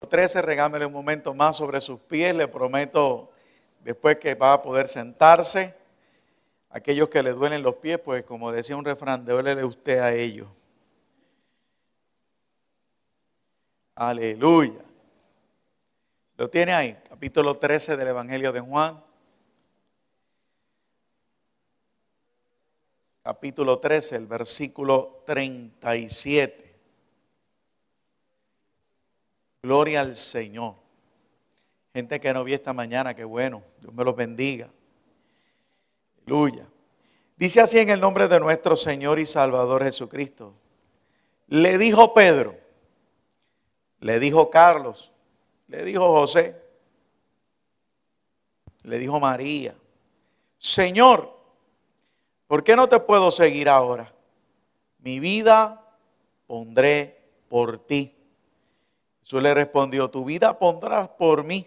13, regámele un momento más sobre sus pies. Le prometo después que va a poder sentarse. Aquellos que le duelen los pies, pues como decía un refrán, duélele usted a ellos. Aleluya. Lo tiene ahí, capítulo 13 del Evangelio de Juan. Capítulo 13, el versículo 37. Gloria al Señor. Gente que no vi esta mañana, qué bueno. Dios me los bendiga. Aleluya. Dice así en el nombre de nuestro Señor y Salvador Jesucristo. Le dijo Pedro, le dijo Carlos, le dijo José, le dijo María, Señor, ¿por qué no te puedo seguir ahora? Mi vida pondré por ti. Jesús le respondió, tu vida pondrás por mí.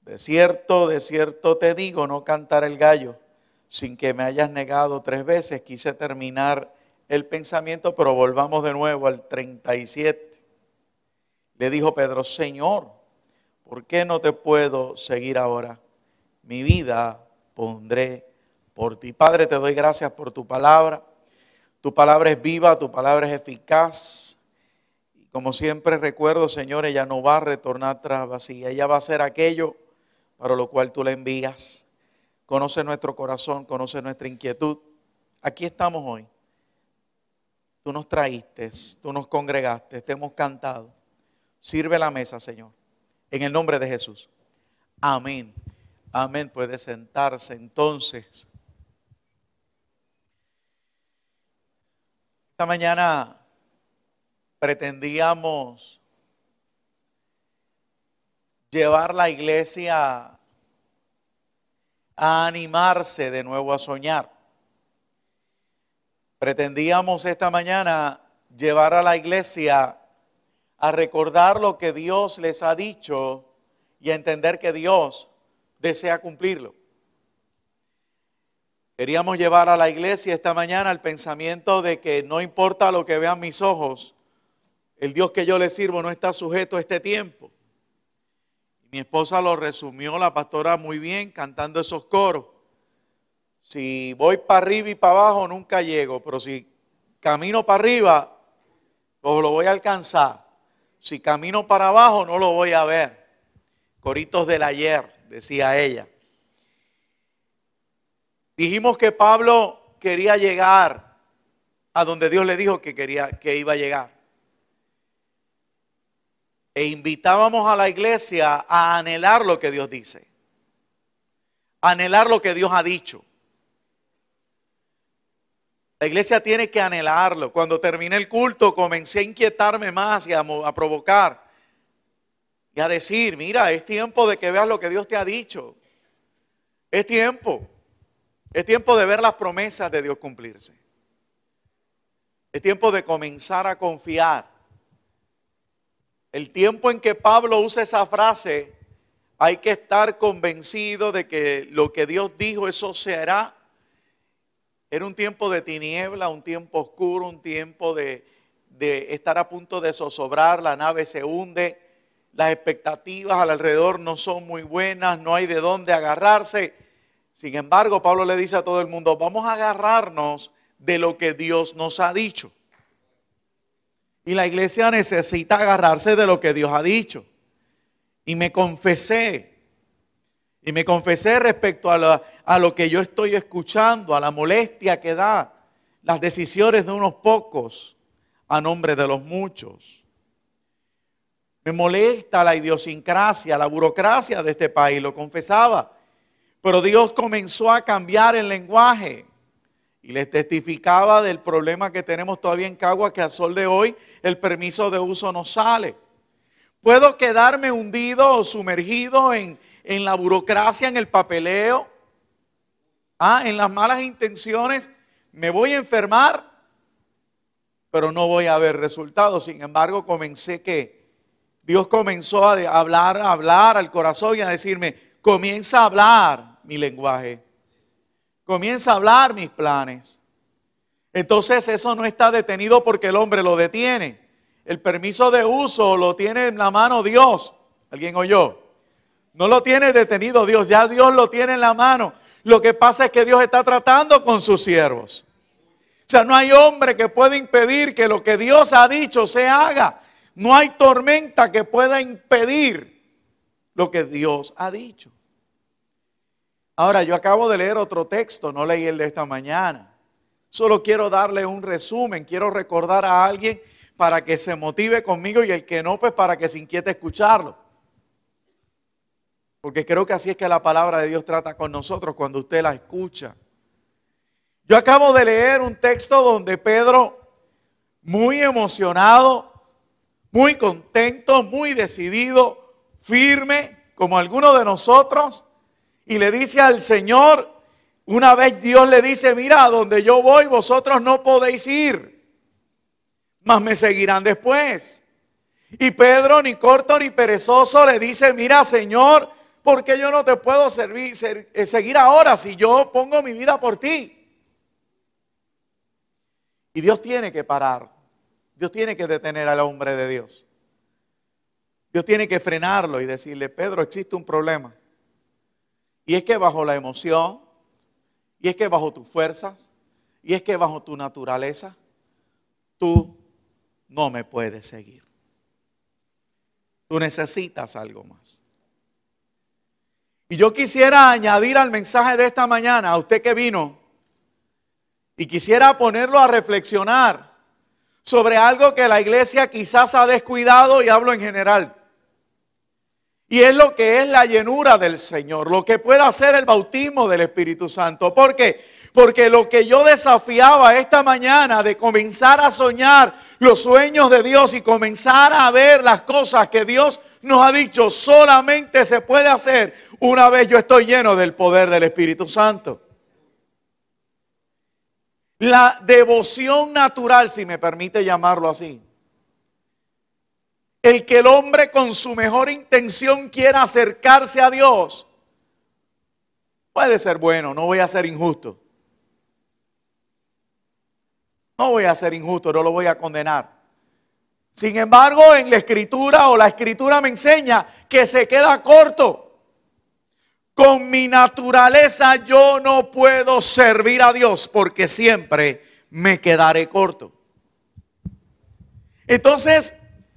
De cierto, de cierto te digo, no cantar el gallo sin que me hayas negado tres veces. Quise terminar el pensamiento, pero volvamos de nuevo al 37. Le dijo Pedro, Señor, ¿por qué no te puedo seguir ahora? Mi vida pondré por ti. Padre, te doy gracias por tu palabra. Tu palabra es viva, tu palabra es eficaz como siempre recuerdo, Señor, ella no va a retornar tras vacía. Ella va a hacer aquello para lo cual tú la envías. Conoce nuestro corazón, conoce nuestra inquietud. Aquí estamos hoy. Tú nos traíste, tú nos congregaste, te hemos cantado. Sirve la mesa, Señor. En el nombre de Jesús. Amén. Amén. Puede sentarse entonces. Esta mañana pretendíamos llevar la iglesia a animarse de nuevo a soñar. Pretendíamos esta mañana llevar a la iglesia a recordar lo que Dios les ha dicho y a entender que Dios desea cumplirlo. Queríamos llevar a la iglesia esta mañana el pensamiento de que no importa lo que vean mis ojos, el Dios que yo le sirvo no está sujeto a este tiempo. Mi esposa lo resumió la pastora muy bien cantando esos coros. Si voy para arriba y para abajo nunca llego, pero si camino para arriba, pues lo voy a alcanzar. Si camino para abajo no lo voy a ver. Coritos del ayer, decía ella. Dijimos que Pablo quería llegar a donde Dios le dijo que quería que iba a llegar e invitábamos a la iglesia a anhelar lo que Dios dice, anhelar lo que Dios ha dicho. La iglesia tiene que anhelarlo. Cuando terminé el culto comencé a inquietarme más y a, a provocar y a decir, mira, es tiempo de que veas lo que Dios te ha dicho. Es tiempo. Es tiempo de ver las promesas de Dios cumplirse. Es tiempo de comenzar a confiar el tiempo en que Pablo usa esa frase, hay que estar convencido de que lo que Dios dijo, eso se hará. Era un tiempo de tiniebla, un tiempo oscuro, un tiempo de, estar a punto de zozobrar, la nave se hunde, las expectativas alrededor no son muy buenas, no hay de dónde agarrarse. Sin embargo, Pablo le dice a todo el mundo, vamos a agarrarnos de lo que Dios nos ha dicho. Y la iglesia necesita agarrarse de lo que Dios ha dicho. Y me confesé. Y me confesé respecto a, a lo que yo estoy escuchando, a la molestia que da las decisiones de unos pocos a nombre de los muchos. Me molesta la idiosincrasia, la burocracia de este país, lo confesaba. Pero Dios comenzó a cambiar el lenguaje. Y les testificaba del problema que tenemos todavía en Cagua, que a sol de hoy el permiso de uso no sale. Puedo quedarme hundido o sumergido en, en la burocracia, en el papeleo, ¿ah? en las malas intenciones. Me voy a enfermar, pero no voy a ver resultados. Sin embargo, comencé que Dios comenzó a hablar, a hablar al corazón y a decirme, comienza a hablar mi lenguaje comienza a hablar mis planes. Entonces eso no está detenido porque el hombre lo detiene. El permiso de uso lo tiene en la mano Dios. ¿Alguien oyó? No lo tiene detenido Dios, ya Dios lo tiene en la mano. Lo que pasa es que Dios está tratando con sus siervos. O sea, no hay hombre que pueda impedir que lo que Dios ha dicho se haga. No hay tormenta que pueda impedir lo que Dios ha dicho. Ahora, yo acabo de leer otro texto, no leí el de esta mañana. Solo quiero darle un resumen, quiero recordar a alguien para que se motive conmigo y el que no, pues para que se inquiete escucharlo. Porque creo que así es que la palabra de Dios trata con nosotros cuando usted la escucha. Yo acabo de leer un texto donde Pedro, muy emocionado, muy contento, muy decidido, firme, como algunos de nosotros, y le dice al Señor, una vez Dios le dice, mira, donde yo voy vosotros no podéis ir, mas me seguirán después. Y Pedro, ni corto ni perezoso, le dice, mira, Señor, porque yo no te puedo servir, eh, seguir ahora si yo pongo mi vida por ti? Y Dios tiene que parar. Dios tiene que detener al hombre de Dios. Dios tiene que frenarlo y decirle, Pedro, existe un problema. Y es que bajo la emoción, y es que bajo tus fuerzas, y es que bajo tu naturaleza, tú no me puedes seguir. Tú necesitas algo más. Y yo quisiera añadir al mensaje de esta mañana, a usted que vino, y quisiera ponerlo a reflexionar sobre algo que la iglesia quizás ha descuidado y hablo en general. Y es lo que es la llenura del Señor, lo que puede hacer el bautismo del Espíritu Santo. ¿Por qué? Porque lo que yo desafiaba esta mañana de comenzar a soñar los sueños de Dios y comenzar a ver las cosas que Dios nos ha dicho solamente se puede hacer una vez yo estoy lleno del poder del Espíritu Santo. La devoción natural, si me permite llamarlo así, el que el hombre con su mejor intención quiera acercarse a Dios puede ser bueno, no voy a ser injusto. No voy a ser injusto, no lo voy a condenar. Sin embargo, en la escritura o la escritura me enseña que se queda corto. Con mi naturaleza yo no puedo servir a Dios porque siempre me quedaré corto. Entonces,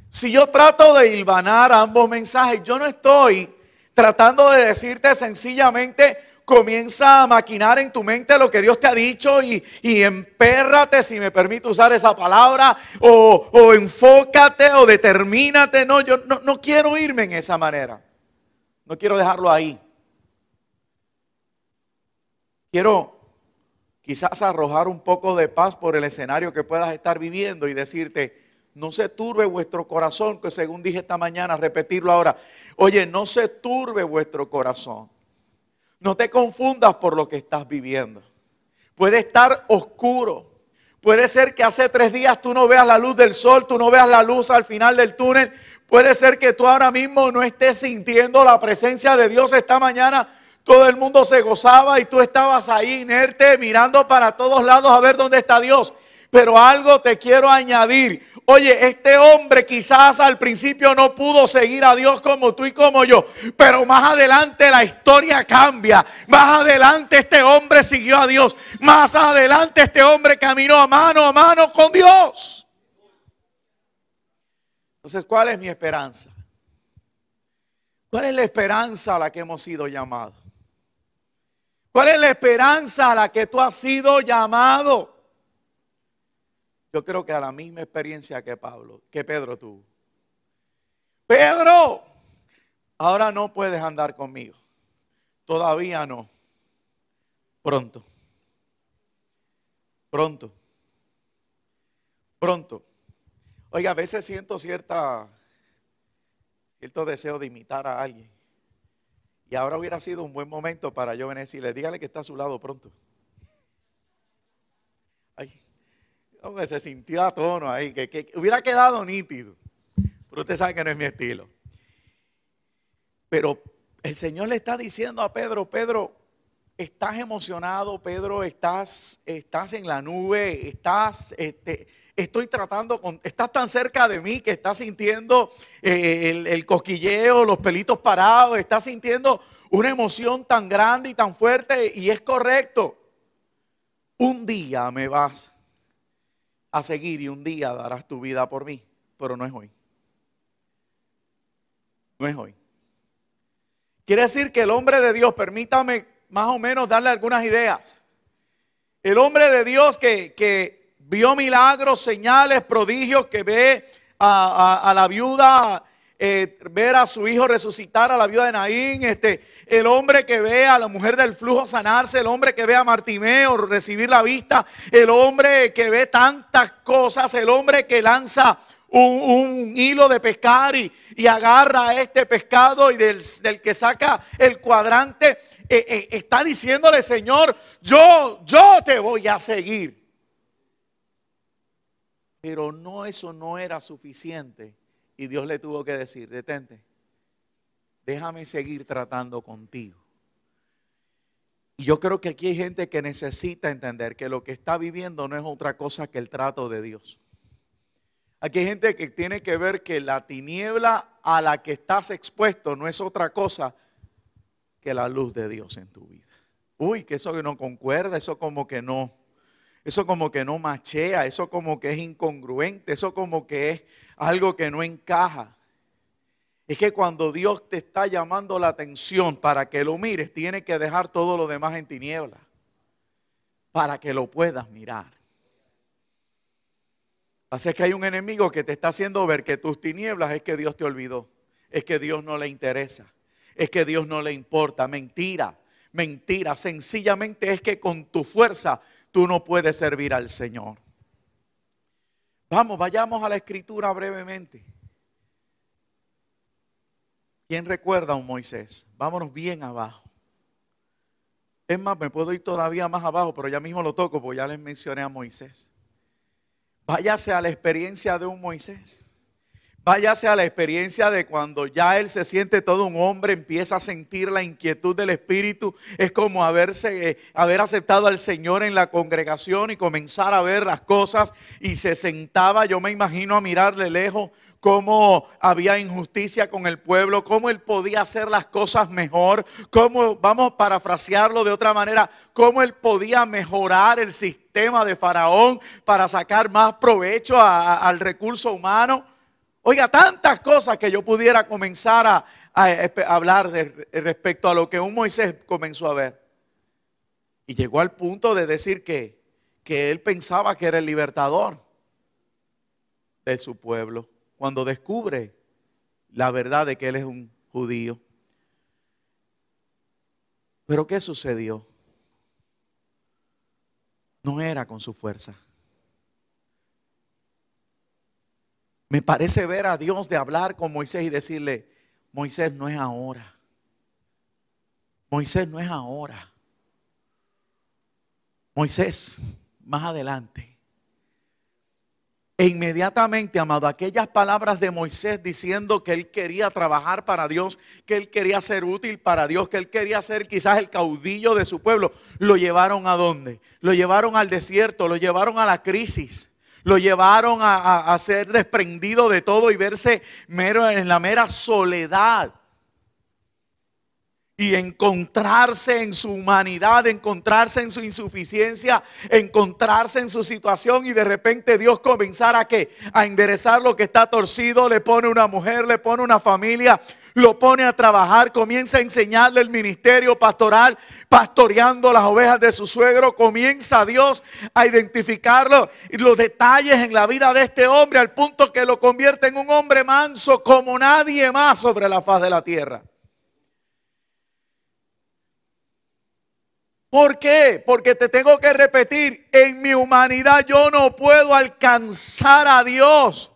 si yo trato de hilvanar ambos mensajes, yo no estoy tratando de decirte sencillamente, comienza a maquinar en tu mente lo que Dios te ha dicho y, empérrate, si me permite usar esa palabra, o, enfócate o determínate. No, yo no quiero irme en esa manera. No quiero dejarlo ahí. Quiero quizás arrojar un poco de paz por el escenario que puedas estar viviendo y decirte, no se turbe vuestro corazón, que según dije esta mañana, repetirlo ahora. Oye, no se turbe vuestro corazón. No te confundas por lo que estás viviendo. Puede estar oscuro. Puede ser que hace tres días tú no veas la luz del sol, tú no veas la luz al final del túnel. Puede ser que tú ahora mismo no estés sintiendo la presencia de Dios esta mañana. Todo el mundo se gozaba y tú estabas ahí inerte, mirando para todos lados a ver dónde está Dios. Pero algo te quiero añadir. Oye, este hombre quizás al principio no pudo seguir a Dios como tú y como yo, pero más adelante la historia cambia. Más adelante este hombre siguió a Dios. Más adelante este hombre caminó a mano a mano con Dios. Entonces, ¿cuál es mi esperanza? ¿Cuál es la esperanza a la que hemos sido llamados? ¿Cuál es la esperanza a la que tú has sido llamado? yo creo que a la misma experiencia que Pablo, que Pedro tuvo. Pedro, ahora no puedes andar conmigo. Todavía no. Pronto. Pronto. Pronto. Oiga, a veces siento cierta, cierto deseo de imitar a alguien. Y ahora hubiera sido un buen momento para yo venir y decirle, dígale que está a su lado pronto. Que se sintió a tono ahí, que, hubiera quedado nítido. Pero usted sabe que no es mi estilo. Pero el Señor le está diciendo a Pedro, Pedro, estás emocionado, Pedro, estás, estás en la nube, estás, este, estoy tratando con, estás tan cerca de mí que estás sintiendo eh, el, el, cosquilleo, los pelitos parados, estás sintiendo una emoción tan grande y tan fuerte y es correcto. Un día me vas a seguir y un día darás tu vida por mí, pero no es hoy. No es hoy. Quiere decir que el hombre de Dios, permítame más o menos darle algunas ideas. El hombre de Dios que, vio milagros, señales, prodigios, que ve a, la viuda, eh, ver a su hijo resucitar, a la viuda de Naín, este, el hombre que ve a la mujer del flujo sanarse, el hombre que ve a Martimeo recibir la vista, el hombre que ve tantas cosas, el hombre que lanza un, hilo de pescar y, agarra este pescado y del, que saca el cuadrante, eh, eh, está diciéndole, Señor, yo, yo te voy a seguir. Pero no, eso no era suficiente. Y Dios le tuvo que decir, detente, déjame seguir tratando contigo. Y yo creo que aquí hay gente que necesita entender que lo que está viviendo no es otra cosa que el trato de Dios. Aquí hay gente que tiene que ver que la tiniebla a la que estás expuesto no es otra cosa que la luz de Dios en tu vida. Uy, que eso que no concuerda, eso como que no, eso como que no machea, eso como que es incongruente, eso como que es algo que no encaja. Es que cuando Dios te está llamando la atención para que lo mires, tiene que dejar todo lo demás en tinieblas para que lo puedas mirar. Así es que hay un enemigo que te está haciendo ver que tus tinieblas es que Dios te olvidó, es que Dios no le interesa, es que Dios no le importa. Mentira, mentira. Sencillamente es que con tu fuerza tú no puedes servir al Señor. Vamos, vayamos a la escritura brevemente. ¿Quién recuerda a un Moisés? Vámonos bien abajo. Es más, me puedo ir todavía más abajo, pero ya mismo lo toco porque ya les mencioné a Moisés. Váyase a la experiencia de un Moisés. Váyase a la experiencia de cuando ya él se siente todo un hombre, empieza a sentir la inquietud del espíritu. Es como haberse, eh, haber aceptado al Señor en la congregación y comenzar a ver las cosas. Y se sentaba, yo me imagino, a mirar de lejos cómo había injusticia con el pueblo, cómo él podía hacer las cosas mejor, cómo, vamos a parafrasearlo de otra manera, cómo él podía mejorar el sistema de Faraón para sacar más provecho al recurso humano. Oiga, tantas cosas que yo pudiera comenzar a, hablar eh, respecto a lo que un Moisés comenzó a ver. Y llegó al punto de decir que él pensaba que era el libertador de su pueblo cuando descubre la verdad de que él es un judío. Pero ¿qué sucedió? No era con su fuerza. Me parece ver a Dios de hablar con Moisés y decirle, Moisés no es ahora. Moisés no es ahora. Moisés, más adelante. E inmediatamente, amado, aquellas palabras de Moisés diciendo que él quería trabajar para Dios, que él quería ser útil para Dios, que él quería ser quizás el caudillo de su pueblo, lo llevaron a dónde? Lo llevaron al desierto, lo llevaron a la crisis, lo llevaron a, ser desprendido de todo y verse mero en la mera soledad y encontrarse en su humanidad, encontrarse en su insuficiencia, encontrarse en su situación y de repente Dios comenzará a que a enderezar lo que está torcido, le pone una mujer, le pone una familia, lo pone a trabajar, comienza a enseñarle el ministerio pastoral, pastoreando las ovejas de su suegro, comienza Dios a identificarlo los detalles en la vida de este hombre al punto que lo convierte en un hombre manso como nadie más sobre la faz de la tierra. ¿Por qué? Porque te tengo que repetir, en mi humanidad yo no puedo alcanzar a Dios.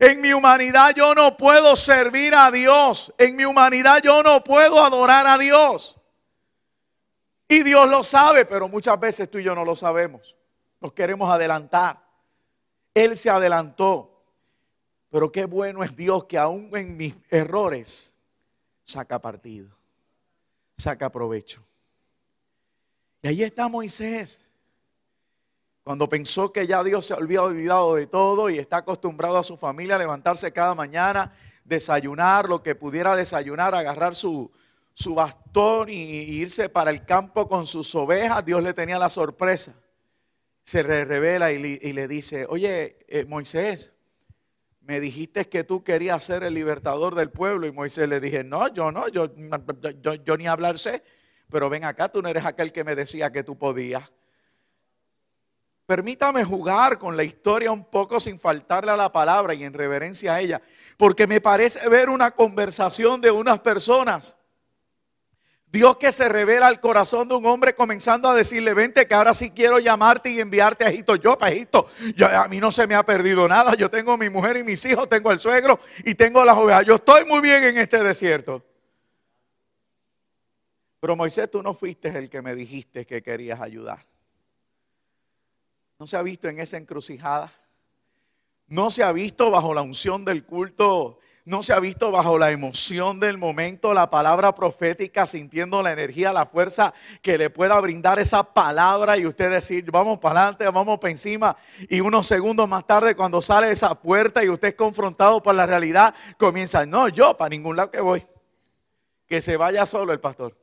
En mi humanidad yo no puedo servir a Dios. En mi humanidad yo no puedo adorar a Dios. Y Dios lo sabe, pero muchas veces tú y yo no lo sabemos. Nos queremos adelantar. Él se adelantó. Pero qué bueno es Dios que aún en mis errores saca partido, saca provecho. Y ahí está Moisés. Cuando pensó que ya Dios se había olvidado de todo y está acostumbrado a su familia a levantarse cada mañana, desayunar lo que pudiera desayunar, agarrar su, bastón y, irse para el campo con sus ovejas, Dios le tenía la sorpresa. Se le revela y, le dice, oye, eh, Moisés, me dijiste que tú querías ser el libertador del pueblo. Y Moisés le dije, no, yo no, yo, yo ni hablar sé pero ven acá, tú no eres aquel que me decía que tú podías. Permítame jugar con la historia un poco sin faltarle a la palabra y en reverencia a ella, porque me parece ver una conversación de unas personas. Dios que se revela al corazón de un hombre comenzando a decirle, vente que ahora sí quiero llamarte y enviarte a Egipto. Yo para Egipto, a mí no se me ha perdido nada. Yo tengo mi mujer y mis hijos, tengo el suegro y tengo las ovejas. Yo estoy muy bien en este desierto. Pero Moisés, tú no fuiste el que me dijiste que querías ayudar. ¿No se ha visto en esa encrucijada? ¿No se ha visto bajo la unción del culto no se ha visto bajo la emoción del momento la palabra profética, sintiendo la energía, la fuerza que le pueda brindar esa palabra y usted decir, vamos para adelante, vamos para encima. Y unos segundos más tarde, cuando sale esa puerta y usted es confrontado por la realidad, comienza, no, yo para ningún lado que voy. Que se vaya solo el pastor.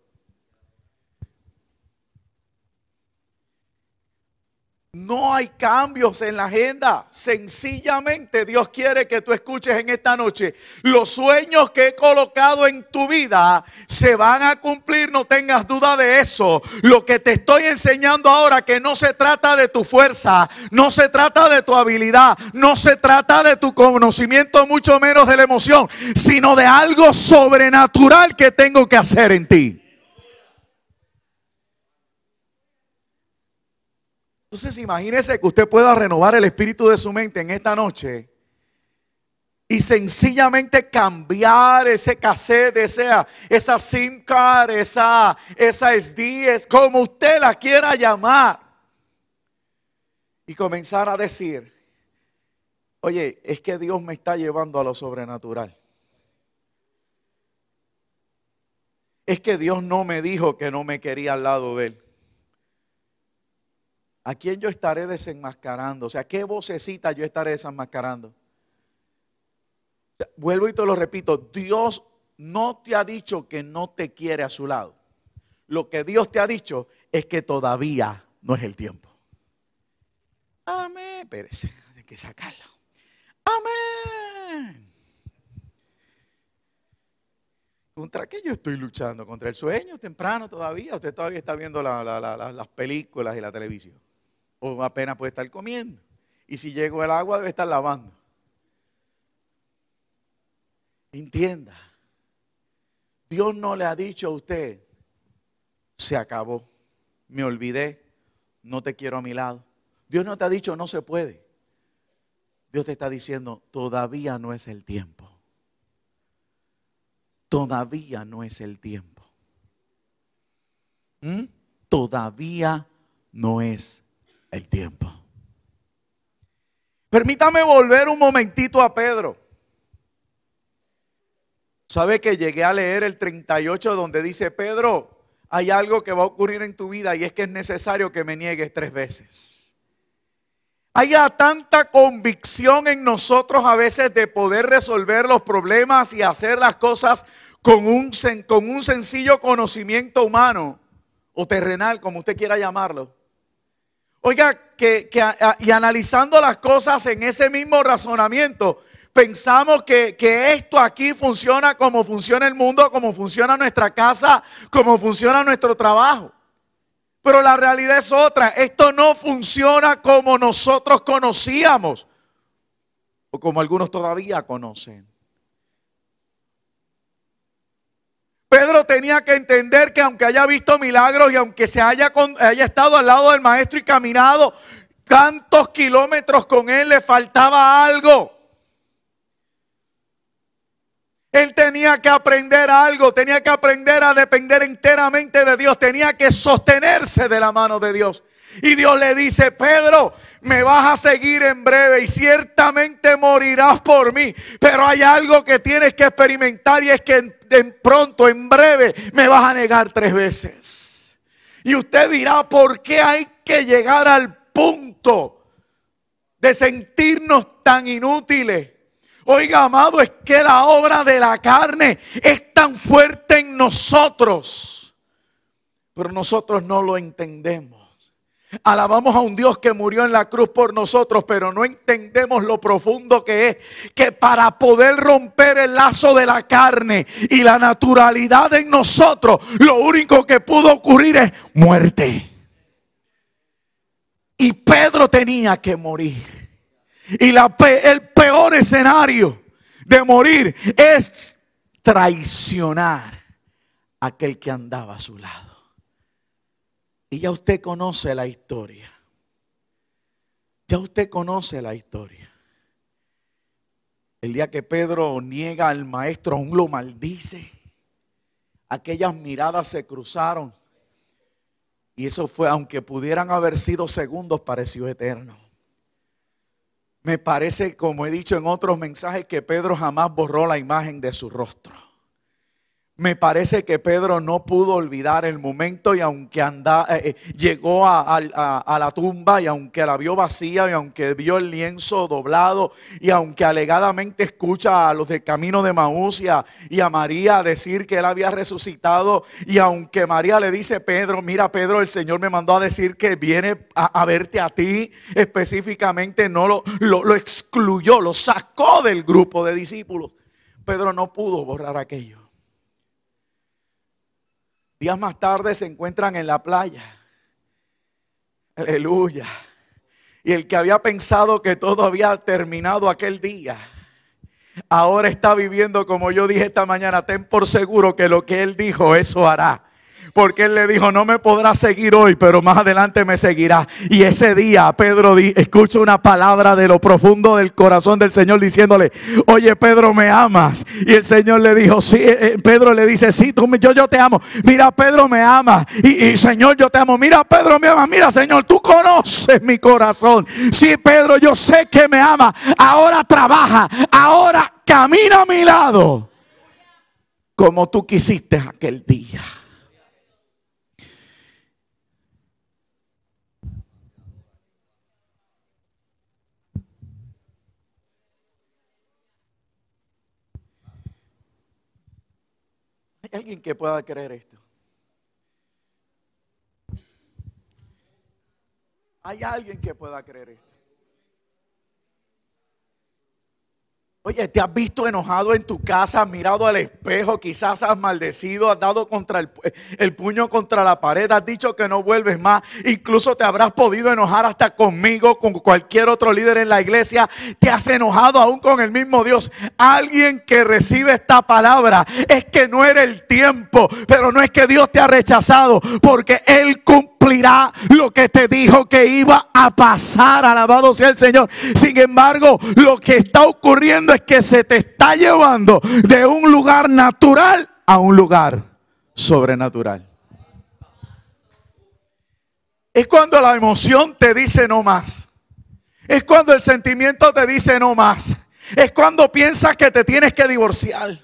No hay cambios en la agenda. Sencillamente Dios quiere que tú escuches en esta noche. Los sueños que he colocado en tu vida se van a cumplir, no tengas duda de eso. Lo que te estoy enseñando ahora, que no se trata de tu fuerza, no se trata de tu habilidad, no se trata de tu conocimiento, mucho menos de la emoción, sino de algo sobrenatural que tengo que hacer en ti. Entonces imagínese que usted pueda renovar el espíritu de su mente en esta noche y sencillamente cambiar ese cassette, esa, esa SIM card, esa, esa SD, como usted la quiera llamar. Y comenzar a decir, oye, es que Dios me está llevando a lo sobrenatural. Es que Dios no me dijo que no me quería al lado de Él. ¿A quién yo estaré desenmascarando? O sea, ¿qué vocecita yo estaré desenmascarando? vuelvo y te lo repito, Dios no te ha dicho que no te quiere a su lado. Lo que Dios te ha dicho es que todavía no es el tiempo. Amén. Pérez, hay que sacarlo. Amén. ¿Contra qué yo estoy luchando? ¿Contra el sueño temprano todavía? Usted todavía está viendo las películas y la televisión o apenas puede estar comiendo. Y si llegó el agua, debe estar lavando. Entienda, Dios no le ha dicho a usted, se acabó, me olvidé, no te quiero a mi lado. Dios no te ha dicho, no se puede. Dios te está diciendo, todavía no es el tiempo. Todavía no es el tiempo. ¿Mm? Todavía no es el tiempo. Permítame volver un momentito a Pedro. ¿Sabe que llegué a leer el 38 donde dice, Pedro, hay algo que va a ocurrir en tu vida y es que es necesario que me niegues tres veces? Haya tanta convicción en nosotros a veces de poder resolver los problemas y hacer las cosas con un, con un sencillo conocimiento humano o terrenal, como usted quiera llamarlo Oiga, que, y analizando las cosas en ese mismo razonamiento, pensamos que, que, esto aquí funciona como funciona el mundo, como funciona nuestra casa, como funciona nuestro trabajo. Pero la realidad es otra, esto no funciona como nosotros conocíamos o como algunos todavía conocen. Pedro tenía que entender que aunque haya visto milagros y aunque se haya, haya estado al lado del maestro y caminado tantos kilómetros con él, le faltaba algo. Él tenía que aprender algo, tenía que aprender a depender enteramente de Dios, tenía que sostenerse de la mano de Dios. Y Dios le dice, Pedro, me vas a seguir en breve y ciertamente morirás por mí. Pero hay algo que tienes que experimentar y es que en, pronto, en breve, me vas a negar tres veces. Y usted dirá, ¿por qué hay que llegar al punto de sentirnos tan inútiles? Oiga, amado, es que la obra de la carne es tan fuerte en nosotros, pero nosotros no lo entendemos. Alabamos a un Dios que murió en la cruz por nosotros, pero no entendemos lo profundo que es que para poder romper el lazo de la carne y la naturalidad en nosotros, lo único que pudo ocurrir es muerte. Y Pedro tenía que morir. Y el peor escenario de morir es traicionar a aquel que andaba a su lado. Y ya usted conoce la historia. Ya usted conoce la historia. El día que Pedro niega al maestro, aún lo maldice. Aquellas miradas se cruzaron. Y eso fue, aunque pudieran haber sido segundos, pareció eterno. Me parece, como he dicho en otros mensajes, que Pedro jamás borró la imagen de su rostro. Me parece que Pedro no pudo olvidar el momento y aunque eh, eh, llegó a, la tumba y aunque la vio vacía y aunque vio el lienzo doblado y aunque alegadamente escucha a los del camino de Mausia y a, a María decir que él había resucitado y aunque María le dice, Pedro, mira Pedro, el Señor me mandó a decir que viene a, verte a ti específicamente, no lo, lo excluyó, lo sacó del grupo de discípulos. Pedro no pudo borrar aquello. Días más tarde se encuentran en la playa. Aleluya. Y el que había pensado que todo había terminado aquel día, ahora está viviendo como yo dije esta mañana. Ten por seguro que lo que él dijo, eso hará. Porque él le dijo, no me podrás seguir hoy, pero más adelante me seguirá. Y ese día Pedro escucha una palabra de lo profundo del corazón del Señor diciéndole, oye Pedro, ¿me amas? Y el Señor le dijo, sí, eh, eh", Pedro le dice, sí, yo, te amo. Mira, Pedro me ama. Y, Señor, yo te amo. Mira, Pedro me ama. Mira, Señor, tú conoces mi corazón. Sí, Pedro, yo sé que me ama. Ahora trabaja. Ahora camina a mi lado. Como tú quisiste aquel día. alguien que pueda creer esto? ¿Hay alguien que pueda creer esto? Oye, ¿te has visto enojado en tu casa, has mirado al espejo, quizás has maldecido, has dado contra el, el, puño contra la pared, has dicho que no vuelves más, incluso te habrás podido enojar hasta conmigo, con cualquier otro líder en la iglesia, te has enojado aún con el mismo Dios. Alguien que recibe esta palabra es que no era el tiempo, pero no es que Dios te ha rechazado, porque Él cumplirá lo que te dijo que iba a pasar, alabado sea el Señor. Sin embargo, lo que está ocurriendo es que se te está llevando de un lugar natural a un lugar sobrenatural. Es cuando la emoción te dice no más. Es cuando el sentimiento te dice no más. Es cuando piensas que te tienes que divorciar.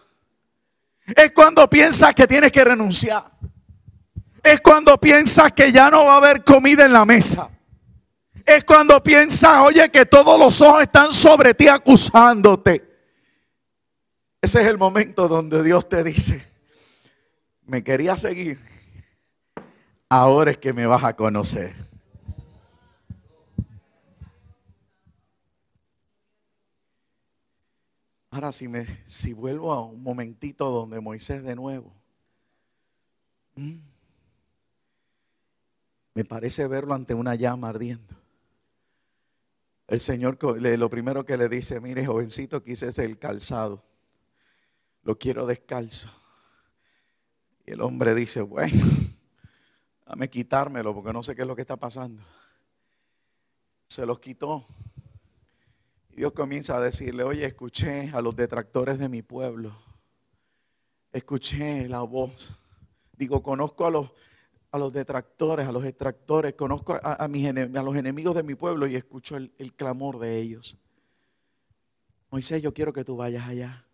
Es cuando piensas que tienes que renunciar. Es cuando piensas que ya no va a haber comida en la mesa es cuando piensas, oye, que todos los ojos están sobre ti acusándote. Ese es el momento donde Dios te dice, me quería seguir, ahora es que me vas a conocer. Ahora si, me, si vuelvo a un momentito donde Moisés de nuevo, mm, me parece verlo ante una llama ardiendo. El Señor lo primero que le dice, mire jovencito, quise es el calzado. Lo quiero descalzo. Y el hombre dice, bueno, dame quitármelo porque no sé qué es lo que está pasando. Se los quitó. Y Dios comienza a decirle, oye, escuché a los detractores de mi pueblo. Escuché la voz. Digo, conozco a los a los detractores, a los extractores, conozco a, mis a los enemigos de mi pueblo y escucho el, el clamor de ellos. Moisés, yo quiero que tú vayas allá.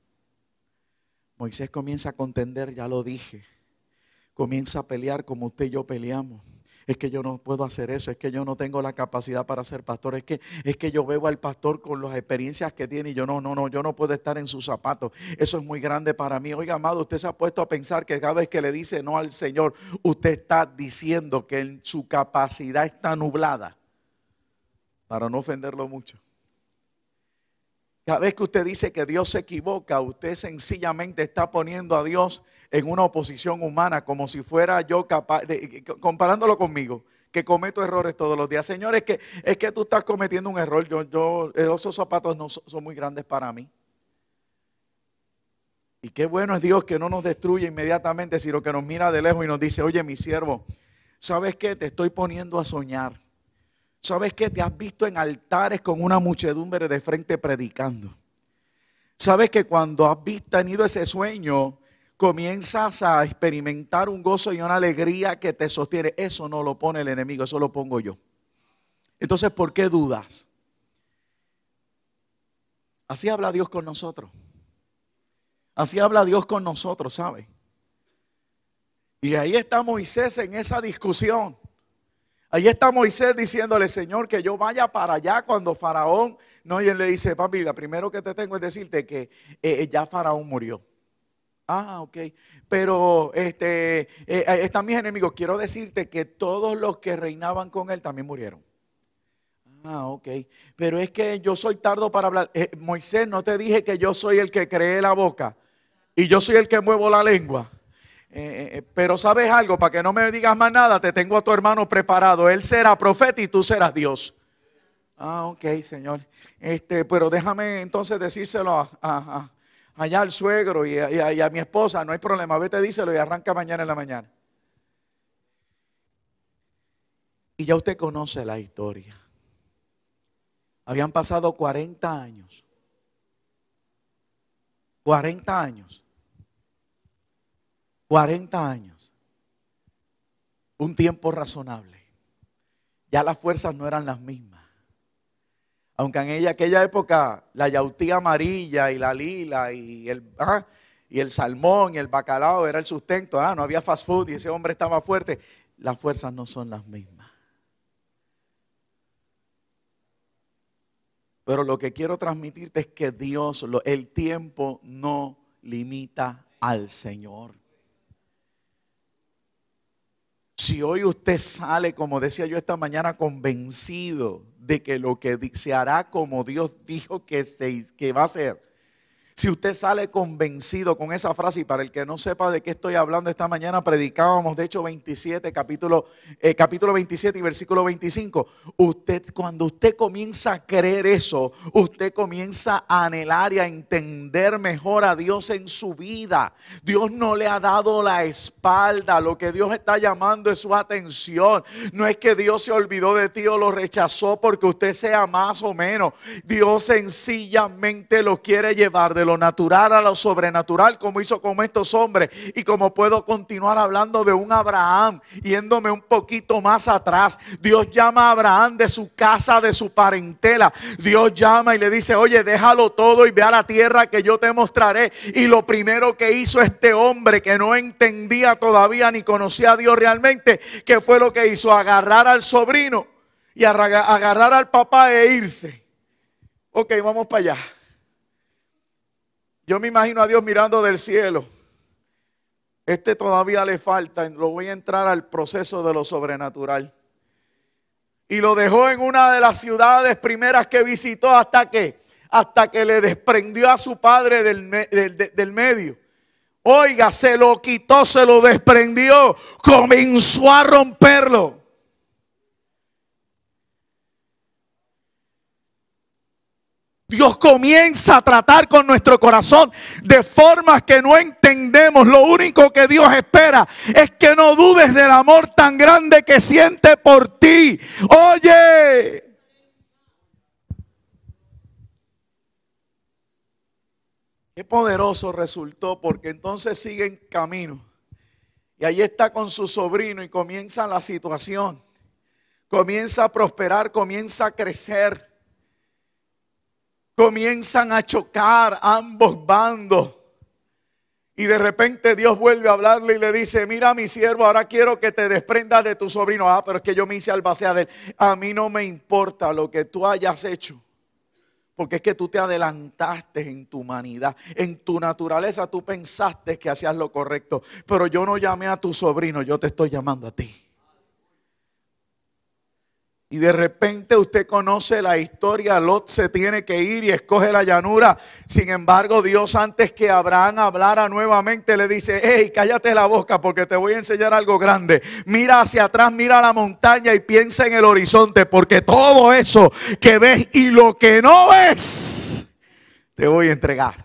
Moisés comienza a contender, ya lo dije. Comienza a pelear como usted y yo peleamos es que yo no puedo hacer eso, es que yo no tengo la capacidad para ser pastor, es que, es que yo veo al pastor con las experiencias que tiene y yo no, no, no, yo no puedo estar en sus zapatos. Eso es muy grande para mí. Oiga, amado, usted se ha puesto a pensar que cada vez que le dice no al Señor, usted está diciendo que en su capacidad está nublada, para no ofenderlo mucho. Cada vez que usted dice que Dios se equivoca, usted sencillamente está poniendo a Dios en una oposición humana, como si fuera yo capaz, comparándolo conmigo, que cometo errores todos los días. Señor, es que, es que tú estás cometiendo un error. Yo, yo, esos zapatos no son, muy grandes para mí. Y qué bueno es Dios que no nos destruye inmediatamente, sino que nos mira de lejos y nos dice, oye, mi siervo, ¿sabes qué? Te estoy poniendo a soñar. ¿Sabes qué? Te has visto en altares con una muchedumbre de frente predicando. ¿Sabes que cuando has tenido ese sueño, comienzas a experimentar un gozo y una alegría que te sostiene. Eso no lo pone el enemigo, eso lo pongo yo. Entonces, ¿por qué dudas? Así habla Dios con nosotros. Así habla Dios con nosotros, ¿sabe? Y ahí está Moisés en esa discusión. Ahí está Moisés diciéndole, Señor, que yo vaya para allá cuando Faraón, no, y él le dice, papi, primero que te tengo es decirte que eh, ya Faraón murió. Ah, ok. Pero este, eh, están mis enemigos. Quiero decirte que todos los que reinaban con él también murieron. Ah, ok. Pero es que yo soy tardo para hablar. Eh, Moisés, no te dije que yo soy el que cree la boca y yo soy el que muevo la lengua. Eh, pero sabes algo, para que no me digas más nada, te tengo a tu hermano preparado. Él será profeta y tú serás Dios. Ah, ok, Señor. Este, pero déjame entonces decírselo a allá al suegro y a, mi esposa, no hay problema, vete, díselo y arranca mañana en la mañana. Y ya usted conoce la historia. Habían pasado 40 años. 40 años. 40 años. Un tiempo razonable. Ya las fuerzas no eran las mismas aunque en ella, aquella época la yautía amarilla y la lila y el, ah, y el salmón y el bacalao era el sustento, ah, no había fast food y ese hombre estaba fuerte, las fuerzas no son las mismas. Pero lo que quiero transmitirte es que Dios, el tiempo no limita al Señor. Si hoy usted sale, como decía yo esta mañana, convencido de que lo que se hará como Dios dijo que, se, que va a ser, si usted sale convencido con esa frase, y para el que no sepa de qué estoy hablando esta mañana, predicábamos de hecho 27, capítulo, eh, capítulo 27 y versículo 25. Usted, cuando usted comienza a creer eso, usted comienza a anhelar y a entender mejor a Dios en su vida. Dios no le ha dado la espalda. Lo que Dios está llamando es su atención. No es que Dios se olvidó de ti o lo rechazó porque usted sea más o menos. Dios sencillamente lo quiere llevar de lo natural a lo sobrenatural, como hizo con estos hombres, y como puedo continuar hablando de un Abraham, yéndome un poquito más atrás. Dios llama a Abraham de su casa, de su parentela. Dios llama y le dice, oye, déjalo todo y ve a la tierra que yo te mostraré. Y lo primero que hizo este hombre, que no entendía todavía ni conocía a Dios realmente, que fue lo que hizo, agarrar al sobrino y agarrar al papá e irse. Ok, vamos para allá. Yo me imagino a Dios mirando del cielo. Este todavía le falta, lo voy a entrar al proceso de lo sobrenatural. Y lo dejó en una de las ciudades primeras que visitó hasta que, hasta que le desprendió a su padre del, del medio. Oiga, se lo quitó, se lo desprendió, comenzó a romperlo. Dios comienza a tratar con nuestro corazón de formas que no entendemos. Lo único que Dios espera es que no dudes del amor tan grande que siente por ti. Oye. Qué poderoso resultó porque entonces sigue en camino. Y ahí está con su sobrino y comienza la situación. Comienza a prosperar, comienza a crecer comienzan a chocar ambos bandos. Y de repente Dios vuelve a hablarle y le dice, mira mi siervo, ahora quiero que te desprendas de tu sobrino. Ah, pero es que yo me hice albacea de él. A mí no me importa lo que tú hayas hecho. Porque es que tú te adelantaste en tu humanidad, en tu naturaleza, tú pensaste que hacías lo correcto. Pero yo no llamé a tu sobrino, yo te estoy llamando a ti. Y de repente usted conoce la historia, Lot se tiene que ir y escoge la llanura. Sin embargo, Dios antes que Abraham hablara nuevamente le dice, hey, cállate la boca porque te voy a enseñar algo grande. Mira hacia atrás, mira la montaña y piensa en el horizonte porque todo eso que ves y lo que no ves, te voy a entregar.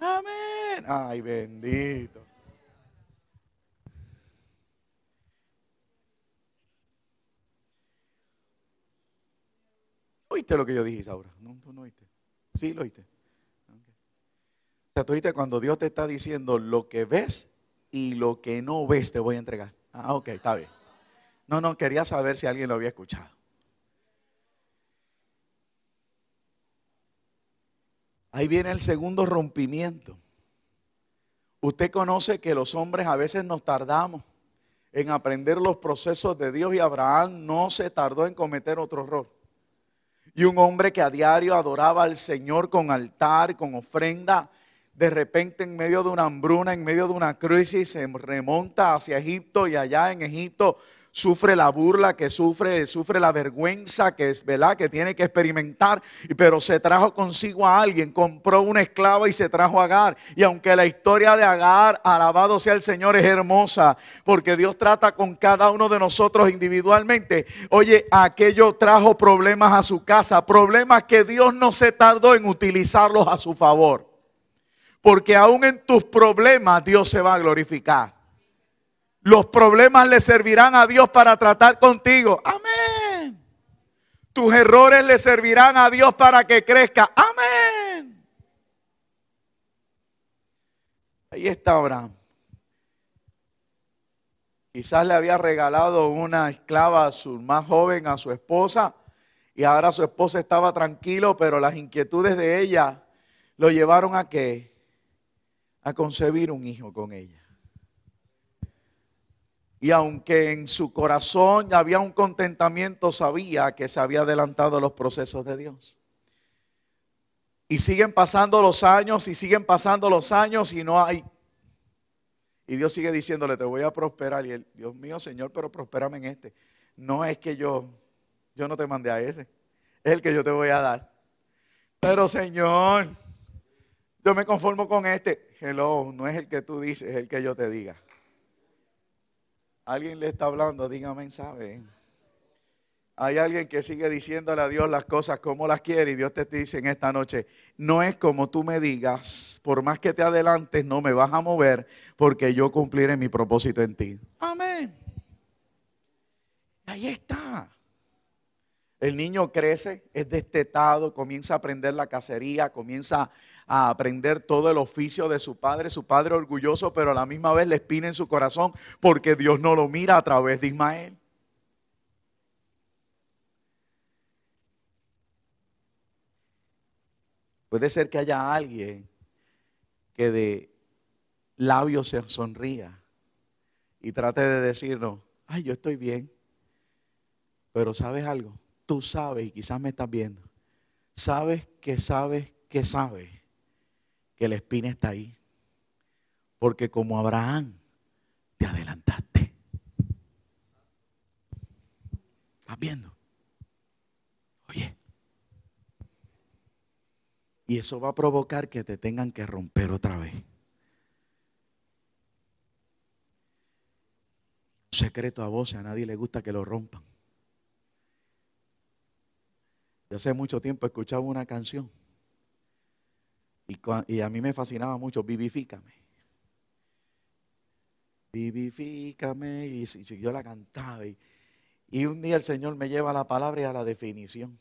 Amén. Ay, bendito. ¿Oíste lo que yo dije, Isaura? No, tú no oíste. Sí, lo oíste. O sea, tú oíste cuando Dios te está diciendo lo que ves y lo que no ves te voy a entregar. Ah, ok, está bien. No, no, quería saber si alguien lo había escuchado. Ahí viene el segundo rompimiento. Usted conoce que los hombres a veces nos tardamos en aprender los procesos de Dios y Abraham no se tardó en cometer otro error. Y un hombre que a diario adoraba al Señor con altar, con ofrenda, de repente en medio de una hambruna, en medio de una crisis, se remonta hacia Egipto y allá en Egipto sufre la burla, que sufre, sufre la vergüenza que es, ¿verdad? Que tiene que experimentar, pero se trajo consigo a alguien, compró una esclava y se trajo a Agar. Y aunque la historia de Agar, alabado sea el Señor, es hermosa, porque Dios trata con cada uno de nosotros individualmente. Oye, aquello trajo problemas a su casa, problemas que Dios no se tardó en utilizarlos a su favor. Porque aún en tus problemas Dios se va a glorificar. Los problemas le servirán a Dios para tratar contigo. Amén. Tus errores le servirán a Dios para que crezca. Amén. Ahí está Abraham. Quizás le había regalado una esclava su más joven, a su esposa, y ahora su esposa estaba tranquilo, pero las inquietudes de ella lo llevaron a que A concebir un hijo con ella. Y aunque en su corazón había un contentamiento, sabía que se había adelantado los procesos de Dios. Y siguen pasando los años y siguen pasando los años y no hay. Y Dios sigue diciéndole, te voy a prosperar. Y él, Dios mío, Señor, pero prospérame en este. No es que yo, yo no te mandé a ese. Es el que yo te voy a dar. Pero Señor, yo me conformo con este. Hello, no es el que tú dices, es el que yo te diga. Alguien le está hablando, dígame, ¿sabe? Hay alguien que sigue diciéndole a Dios las cosas como las quiere y Dios te dice en esta noche, no es como tú me digas, por más que te adelantes, no me vas a mover porque yo cumpliré mi propósito en ti. Amén. Ahí está. El niño crece, es destetado, comienza a aprender la cacería, comienza a a aprender todo el oficio de su padre, su padre orgulloso, pero a la misma vez le espina en su corazón porque Dios no lo mira a través de Ismael. Puede ser que haya alguien que de labios se sonría y trate de decirnos, ay, yo estoy bien, pero sabes algo, tú sabes y quizás me estás viendo, sabes que sabes que sabes que la espina está ahí. Porque como Abraham, te adelantaste. ¿Estás viendo? Oye. Y eso va a provocar que te tengan que romper otra vez. Un secreto a vos a nadie le gusta que lo rompan. Yo hace mucho tiempo escuchaba una canción y, a mí me fascinaba mucho, vivifícame. Vivifícame. Y yo la cantaba. Y, un día el Señor me lleva a la palabra y a la definición.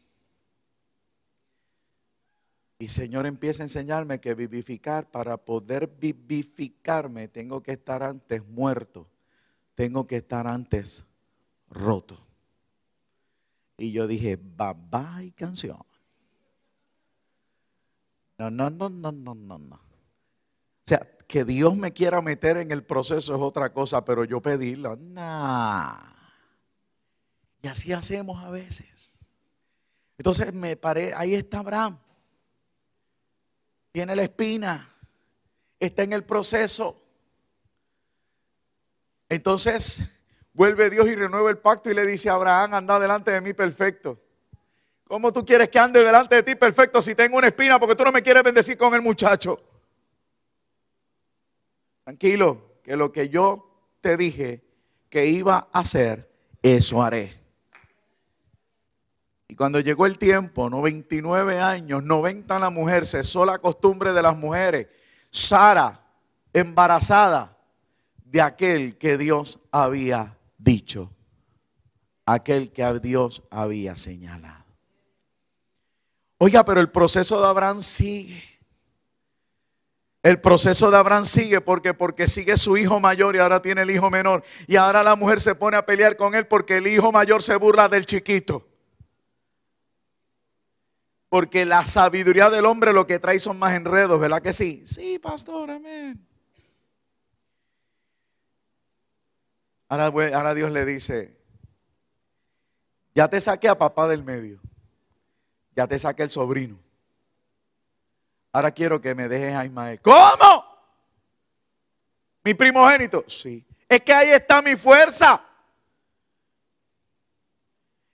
Y Señor empieza a enseñarme que vivificar, para poder vivificarme, tengo que estar antes muerto, tengo que estar antes roto. Y yo dije, bye bye canción. No, no, no, no, no, no, no. O sea, que Dios me quiera meter en el proceso es otra cosa, pero yo pedirlo, Y así hacemos a veces. Entonces me paré, ahí está Abraham. Tiene la espina, está en el proceso. Entonces vuelve Dios y renueva el pacto y le dice a Abraham, anda delante de mí perfecto. ¿Cómo tú quieres que ande delante de ti perfecto si tengo una espina porque tú no me quieres bendecir con el muchacho? Tranquilo, que lo que yo te dije que iba a hacer, eso haré. Y cuando llegó el tiempo, 99 años, 90 la mujer, cesó la costumbre de las mujeres. Sara, embarazada de aquel que Dios había dicho, aquel que Dios había señalado. Oiga, pero el proceso de Abraham sigue. El proceso de Abraham sigue porque porque sigue su hijo mayor y ahora tiene el hijo menor y ahora la mujer se pone a pelear con él porque el hijo mayor se burla del chiquito. Porque la sabiduría del hombre lo que trae son más enredos, ¿verdad que sí? Sí, pastor, amén. Ahora, ahora Dios le dice, ya te saqué a papá del medio. Ya te saqué el sobrino. Ahora quiero que me dejes a Ismael. ¿Cómo? Mi primogénito. Sí. Es que ahí está mi fuerza.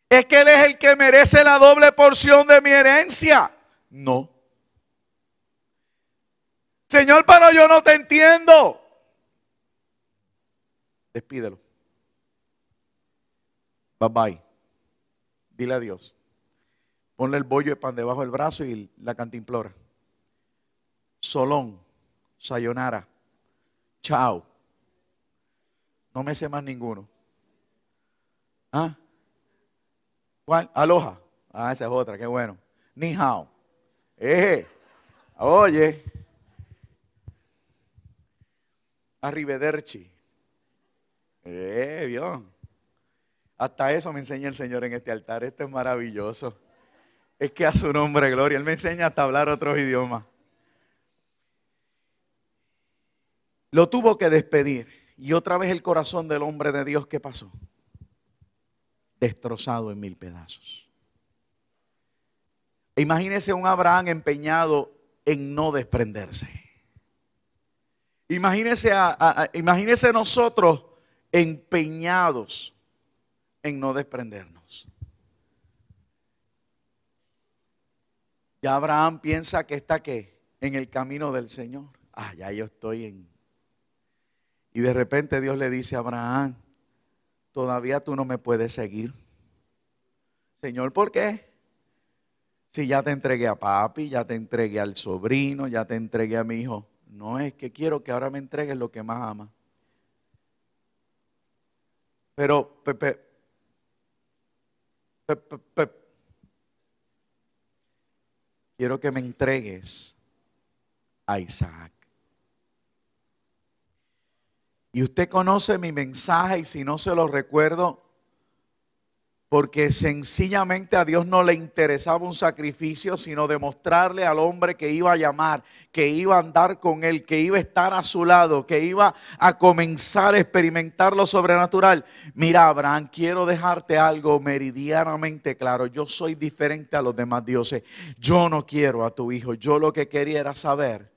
Es que él es el que merece la doble porción de mi herencia. No. Señor, pero yo no te entiendo. Despídelo. Bye bye. Dile adiós. Ponle el bollo de pan debajo del brazo y la cantimplora. Solón, sayonara, chao. No me sé más ninguno. ¿Ah? ¿Cuál? Aloha. Ah, esa es otra, qué bueno. Ni hao. Eh, oye. Arrivederci. Eh, bien. Hasta eso me enseña el Señor en este altar. Esto es maravilloso. Es que a su nombre, gloria. Él me enseña hasta hablar otros idiomas. Lo tuvo que despedir. Y otra vez el corazón del hombre de Dios, ¿qué pasó? Destrozado en mil pedazos. Imagínese un Abraham empeñado en no desprenderse. Imagínese, a, imagínese nosotros empeñados en no desprendernos. Ya Abraham piensa que está qué? En el camino del Señor. Ah, ya yo estoy en... Y de repente Dios le dice a Abraham, todavía tú no me puedes seguir. Señor, ¿por qué? Si ya te entregué a papi, ya te entregué al sobrino, ya te entregué a mi hijo. No es que quiero que ahora me entregues lo que más ama. Pero, Pepe, pepe, pepe quiero que me entregues a Isaac. Y usted conoce mi mensaje y si no se lo recuerdo, porque sencillamente a Dios no le interesaba un sacrificio, sino demostrarle al hombre que iba a llamar, que iba a andar con él, que iba a estar a su lado, que iba a comenzar a experimentar lo sobrenatural. Mira, Abraham, quiero dejarte algo meridianamente claro. Yo soy diferente a los demás dioses. Yo no quiero a tu hijo. Yo lo que quería era saber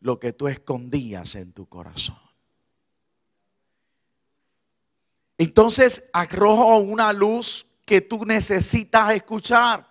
lo que tú escondías en tu corazón. Entonces arrojó una luz que tú necesitas escuchar.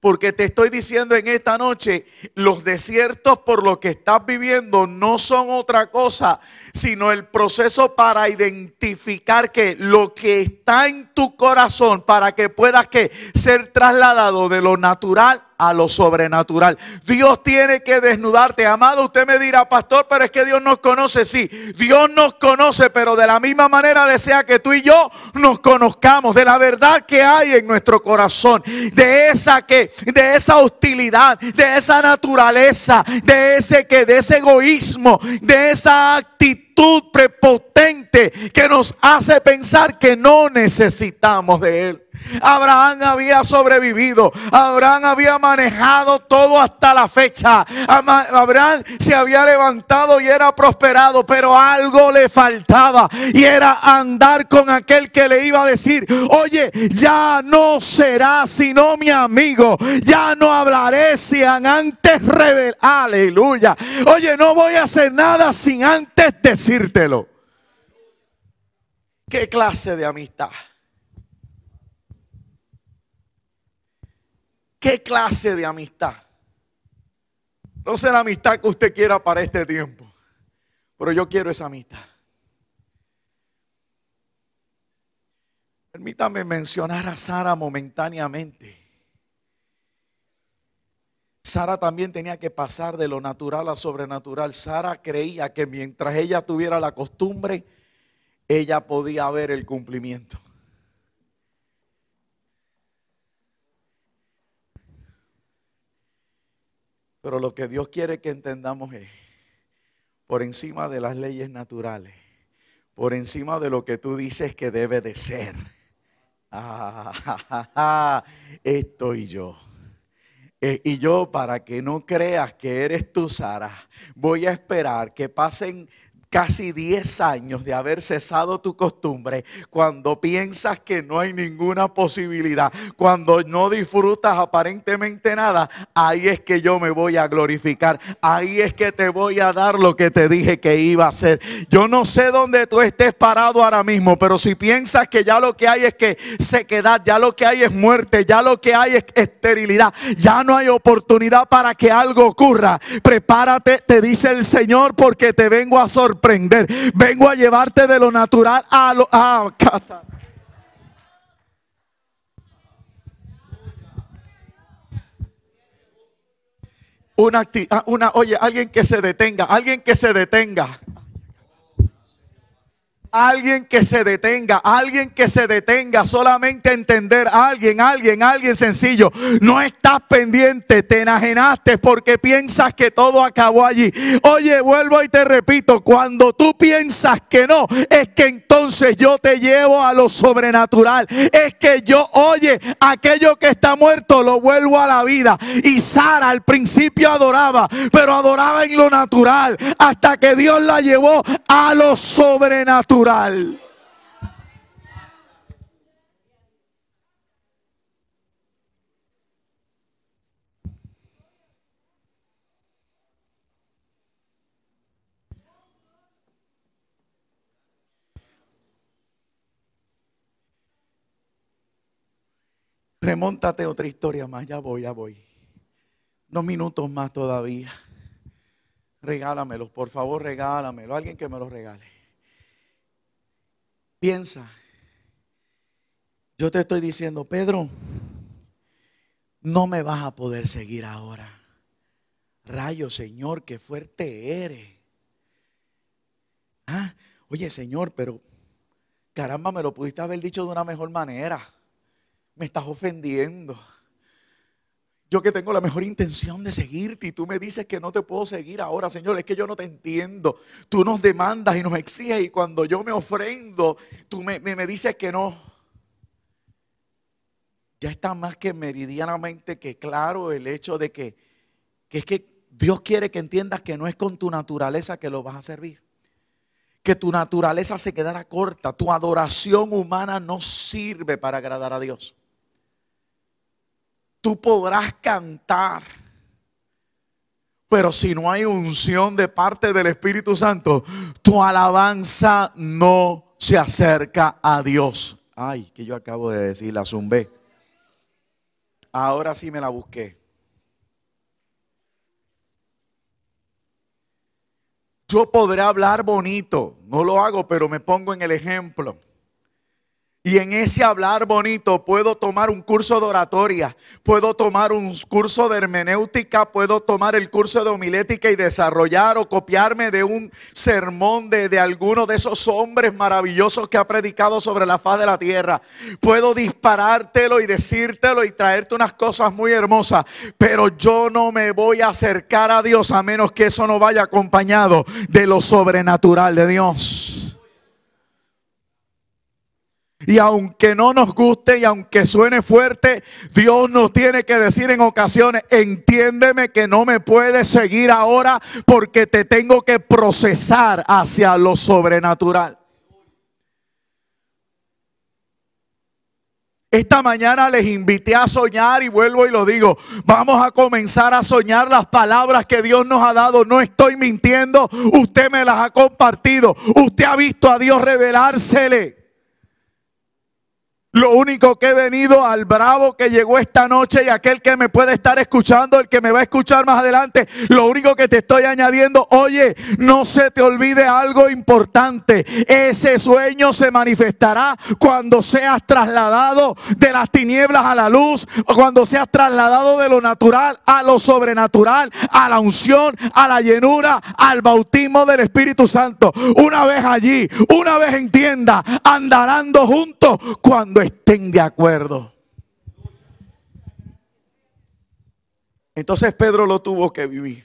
Porque te estoy diciendo en esta noche, los desiertos por los que estás viviendo no son otra cosa sino el proceso para identificar que lo que está en tu corazón para que puedas que ser trasladado de lo natural a lo sobrenatural. Dios tiene que desnudarte. Amado, usted me dirá, pastor, pero es que Dios nos conoce. Sí, Dios nos conoce, pero de la misma manera desea que tú y yo nos conozcamos de la verdad que hay en nuestro corazón, de esa que, de esa hostilidad, de esa naturaleza, de ese que, de ese egoísmo, de esa actitud prepotente que nos hace pensar que no necesitamos de Él. Abraham había sobrevivido. Abraham había manejado todo hasta la fecha. Abraham se había levantado y era prosperado, pero algo le faltaba y era andar con aquel que le iba a decir, oye, ya no será sino mi amigo, ya no hablaré si antes revelar. Aleluya. Oye, no voy a hacer nada sin antes decírtelo. ¿Qué clase de amistad? ¿Qué clase de amistad? No sé la amistad que usted quiera para este tiempo, pero yo quiero esa amistad. Permítame mencionar a Sara momentáneamente. Sara también tenía que pasar de lo natural a sobrenatural. Sara creía que mientras ella tuviera la costumbre, ella podía ver el cumplimiento. Pero lo que Dios quiere que entendamos es, por encima de las leyes naturales, por encima de lo que tú dices que debe de ser, ah, estoy yo. Eh, y yo, para que no creas que eres tú, Sara, voy a esperar que pasen casi 10 años de haber cesado tu costumbre, cuando piensas que no hay ninguna posibilidad, cuando no disfrutas aparentemente nada, ahí es que yo me voy a glorificar, ahí es que te voy a dar lo que te dije que iba a hacer. Yo no sé dónde tú estés parado ahora mismo, pero si piensas que ya lo que hay es que sequedad, ya lo que hay es muerte, ya lo que hay es esterilidad, ya no hay oportunidad para que algo ocurra, prepárate, te dice el Señor, porque te vengo a sorprender Vengo a llevarte de lo natural a lo... Ah, a, una, ah, una, oye, alguien que se detenga, alguien que se detenga. Alguien que se detenga, alguien que se detenga, solamente entender, alguien, alguien, alguien sencillo. No estás pendiente, te enajenaste porque piensas que todo acabó allí. Oye, vuelvo y te repito, cuando tú piensas que no, es que entonces yo te llevo a lo sobrenatural. Es que yo, oye, aquello que está muerto lo vuelvo a la vida. Y Sara al principio adoraba, pero adoraba en lo natural hasta que Dios la llevó a lo sobrenatural. Remontate Remóntate otra historia más, ya voy, ya voy. Unos minutos más todavía. Regálamelo, por favor, regálamelo. Alguien que me lo regale. Piensa. Yo te estoy diciendo, Pedro, no me vas a poder seguir ahora. Rayo, Señor, qué fuerte eres. ¿Ah? Oye, Señor, pero caramba, me lo pudiste haber dicho de una mejor manera. Me estás ofendiendo. Yo que tengo la mejor intención de seguirte y tú me dices que no te puedo seguir ahora, Señor, es que yo no te entiendo. Tú nos demandas y nos exiges y cuando yo me ofrendo, tú me, dices que no. Ya está más que meridianamente que claro el hecho de que, que es que Dios quiere que entiendas que no es con tu naturaleza que lo vas a servir que tu naturaleza se quedara corta, tu adoración humana no sirve para agradar a Dios. Tú podrás cantar. Pero si no hay unción de parte del Espíritu Santo, tu alabanza no se acerca a Dios. Ay, que yo acabo de decir, la zumbé. Ahora sí me la busqué. Yo podré hablar bonito, no lo hago, pero me pongo en el ejemplo. Y en ese hablar bonito puedo tomar un curso de oratoria, puedo tomar un curso de hermenéutica, puedo tomar el curso de homilética y desarrollar o copiarme de un sermón de, alguno de esos hombres maravillosos que ha predicado sobre la faz de la tierra. Puedo disparártelo y decírtelo y traerte unas cosas muy hermosas, pero yo no me voy a acercar a Dios a menos que eso no vaya acompañado de lo sobrenatural de Dios. Y aunque no nos guste y aunque suene fuerte, Dios nos tiene que decir en ocasiones, entiéndeme que no me puedes seguir ahora porque te tengo que procesar hacia lo sobrenatural. Esta mañana les invité a soñar y vuelvo y lo digo, vamos a comenzar a soñar las palabras que Dios nos ha dado. No estoy mintiendo, usted me las ha compartido, usted ha visto a Dios revelársele. Lo único que he venido al bravo que llegó esta noche y aquel que me puede estar escuchando, el que me va a escuchar más adelante, lo único que te estoy añadiendo, oye, no se te olvide algo importante. Ese sueño se manifestará cuando seas trasladado de las tinieblas a la luz, cuando seas trasladado de lo natural a lo sobrenatural, a la unción, a la llenura, al bautismo del Espíritu Santo. Una vez allí, una vez entienda, andarando juntos cuando estén de acuerdo. Entonces Pedro lo tuvo que vivir.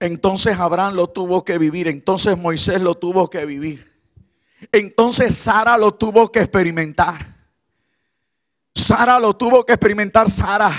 Entonces Abraham lo tuvo que vivir. Entonces Moisés lo tuvo que vivir. Entonces Sara lo tuvo que experimentar. Sara lo tuvo que experimentar Sara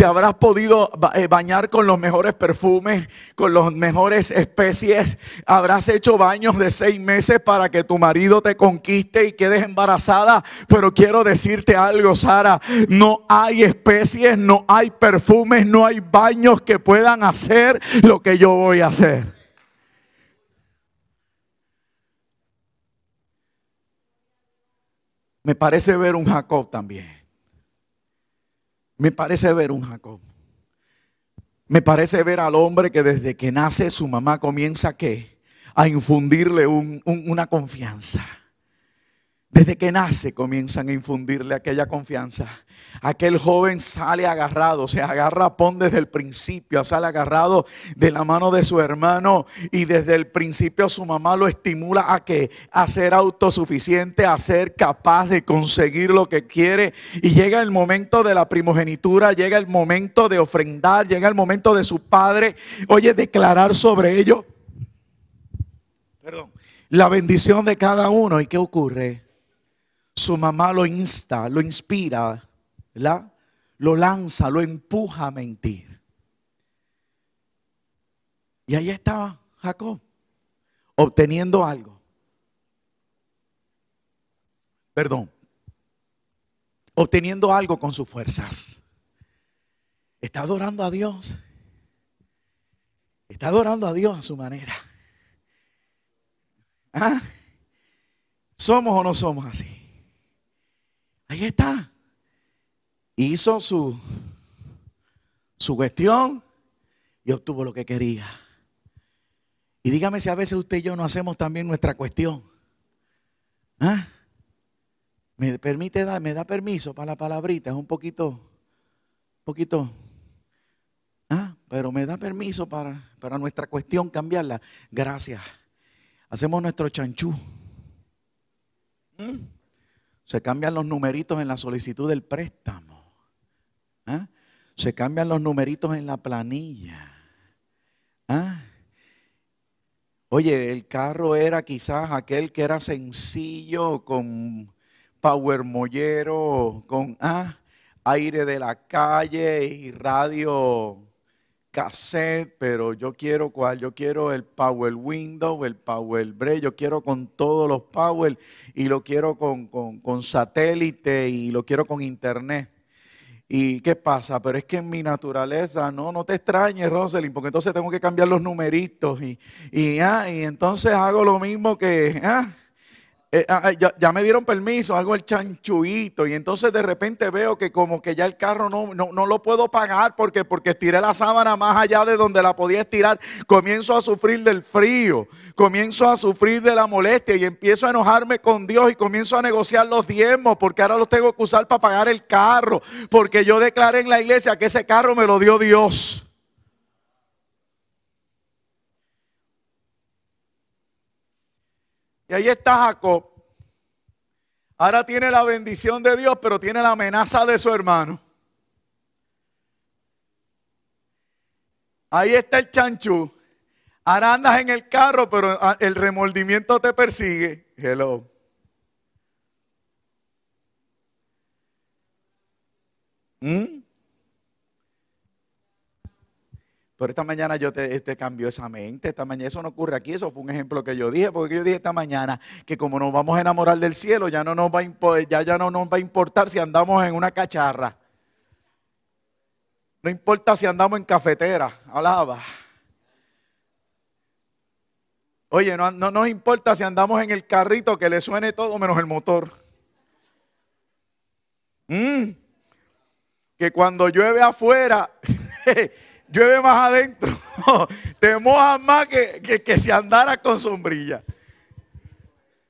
te habrás podido eh, bañar con los mejores perfumes, con las mejores especies, habrás hecho baños de seis meses para que tu marido te conquiste y quedes embarazada, pero quiero decirte algo, Sara, no hay especies, no hay perfumes, no hay baños que puedan hacer lo que yo voy a hacer. Me parece ver un Jacob también. Me parece ver un Jacob. Me parece ver al hombre que desde que nace su mamá comienza a infundirle una confianza. Desde que nace comienzan a infundirle aquella confianza. Aquel joven sale agarrado, se agarra a desde el principio, sale agarrado de la mano de su hermano y desde el principio su mamá lo estimula a que a ser autosuficiente, a ser capaz de conseguir lo que quiere y llega el momento de la primogenitura, llega el momento de ofrendar, llega el momento de su padre, oye, declarar sobre ello. Perdón. La bendición de cada uno. ¿Y qué ocurre? su mamá lo insta, lo inspira, Lo lanza, lo empuja a mentir. Y ahí estaba Jacob, obteniendo algo. Perdón, obteniendo algo con sus fuerzas. Está adorando a Dios. Está adorando a Dios a su manera. ¿Ah? ¿Somos o no somos así? Ahí está. Hizo su, su cuestión y obtuvo lo que quería. Y dígame si a veces usted y yo no hacemos también nuestra cuestión. ¿Ah? Me permite dar, me da permiso para la palabrita, es un poquito, un poquito. ¿Ah? Pero me da permiso para, para nuestra cuestión cambiarla. Gracias. Hacemos nuestro chanchú. ¿Mm? Se cambian los numeritos en la solicitud del préstamo. ¿ah? Se cambian los numeritos en la planilla. ¿Ah? Oye, el carro era quizás aquel que era sencillo, con power mollero, con ¿ah? aire de la calle y radio cassette, pero yo quiero cuál, yo quiero el Power Windows, el Power Break, yo quiero con todos los Power y lo quiero con, con satélite y lo quiero con internet. ¿Y qué pasa? Pero es que en mi naturaleza, no, no te extrañes, Roselyn, porque entonces tengo que cambiar los numeritos y, y, ah, y entonces hago lo mismo que... Ah. Eh, ah, ah, ya, me dieron permiso, hago el chanchuito y entonces de repente veo que como que ya el carro no, no, lo puedo pagar porque, porque estiré la sábana más allá de donde la podía estirar, comienzo a sufrir del frío, comienzo a sufrir de la molestia y empiezo a enojarme con Dios y comienzo a negociar los diezmos porque ahora los tengo que usar para pagar el carro, porque yo declaré en la iglesia que ese carro me lo dio Dios. Y ahí está Jacob. Ahora tiene la bendición de Dios, pero tiene la amenaza de su hermano. Ahí está el chanchú. Ahora andas en el carro, pero ah, el remordimiento te persigue. Hello. ¿Mm? Pero esta mañana yo te, cambió esa mente. Esta mañana eso no ocurre aquí. Eso fue un ejemplo que yo dije, porque yo dije esta mañana que como nos vamos a enamorar del cielo, ya no nos va a, ya, ya no nos va a importar si andamos en una cacharra. No importa si andamos en cafetera. Alaba. Oye, no, nos importa si andamos en el carrito que le suene todo menos el motor. Mm. que cuando llueve afuera. llueve más adentro. Te mojas más que, que, que si andaras con sombrilla.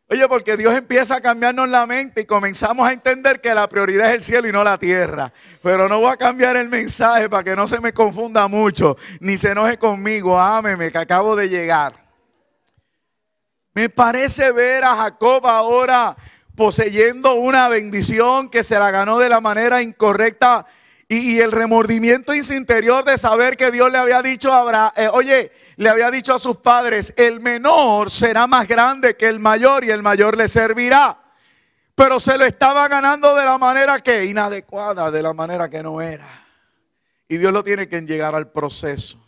Oye, porque Dios empieza a cambiarnos la mente y comenzamos a entender que la prioridad es el cielo y no la tierra. Pero no voy a cambiar el mensaje para que no se me confunda mucho, ni se enoje conmigo. Ámeme, que acabo de llegar. Me parece ver a Jacob ahora poseyendo una bendición que se la ganó de la manera incorrecta y, el remordimiento en su interior de saber que Dios le había dicho a eh, oye, le había dicho a sus padres, el menor será más grande que el mayor y el mayor le servirá. Pero se lo estaba ganando de la manera que inadecuada, de la manera que no era. Y Dios lo tiene que llegar al proceso.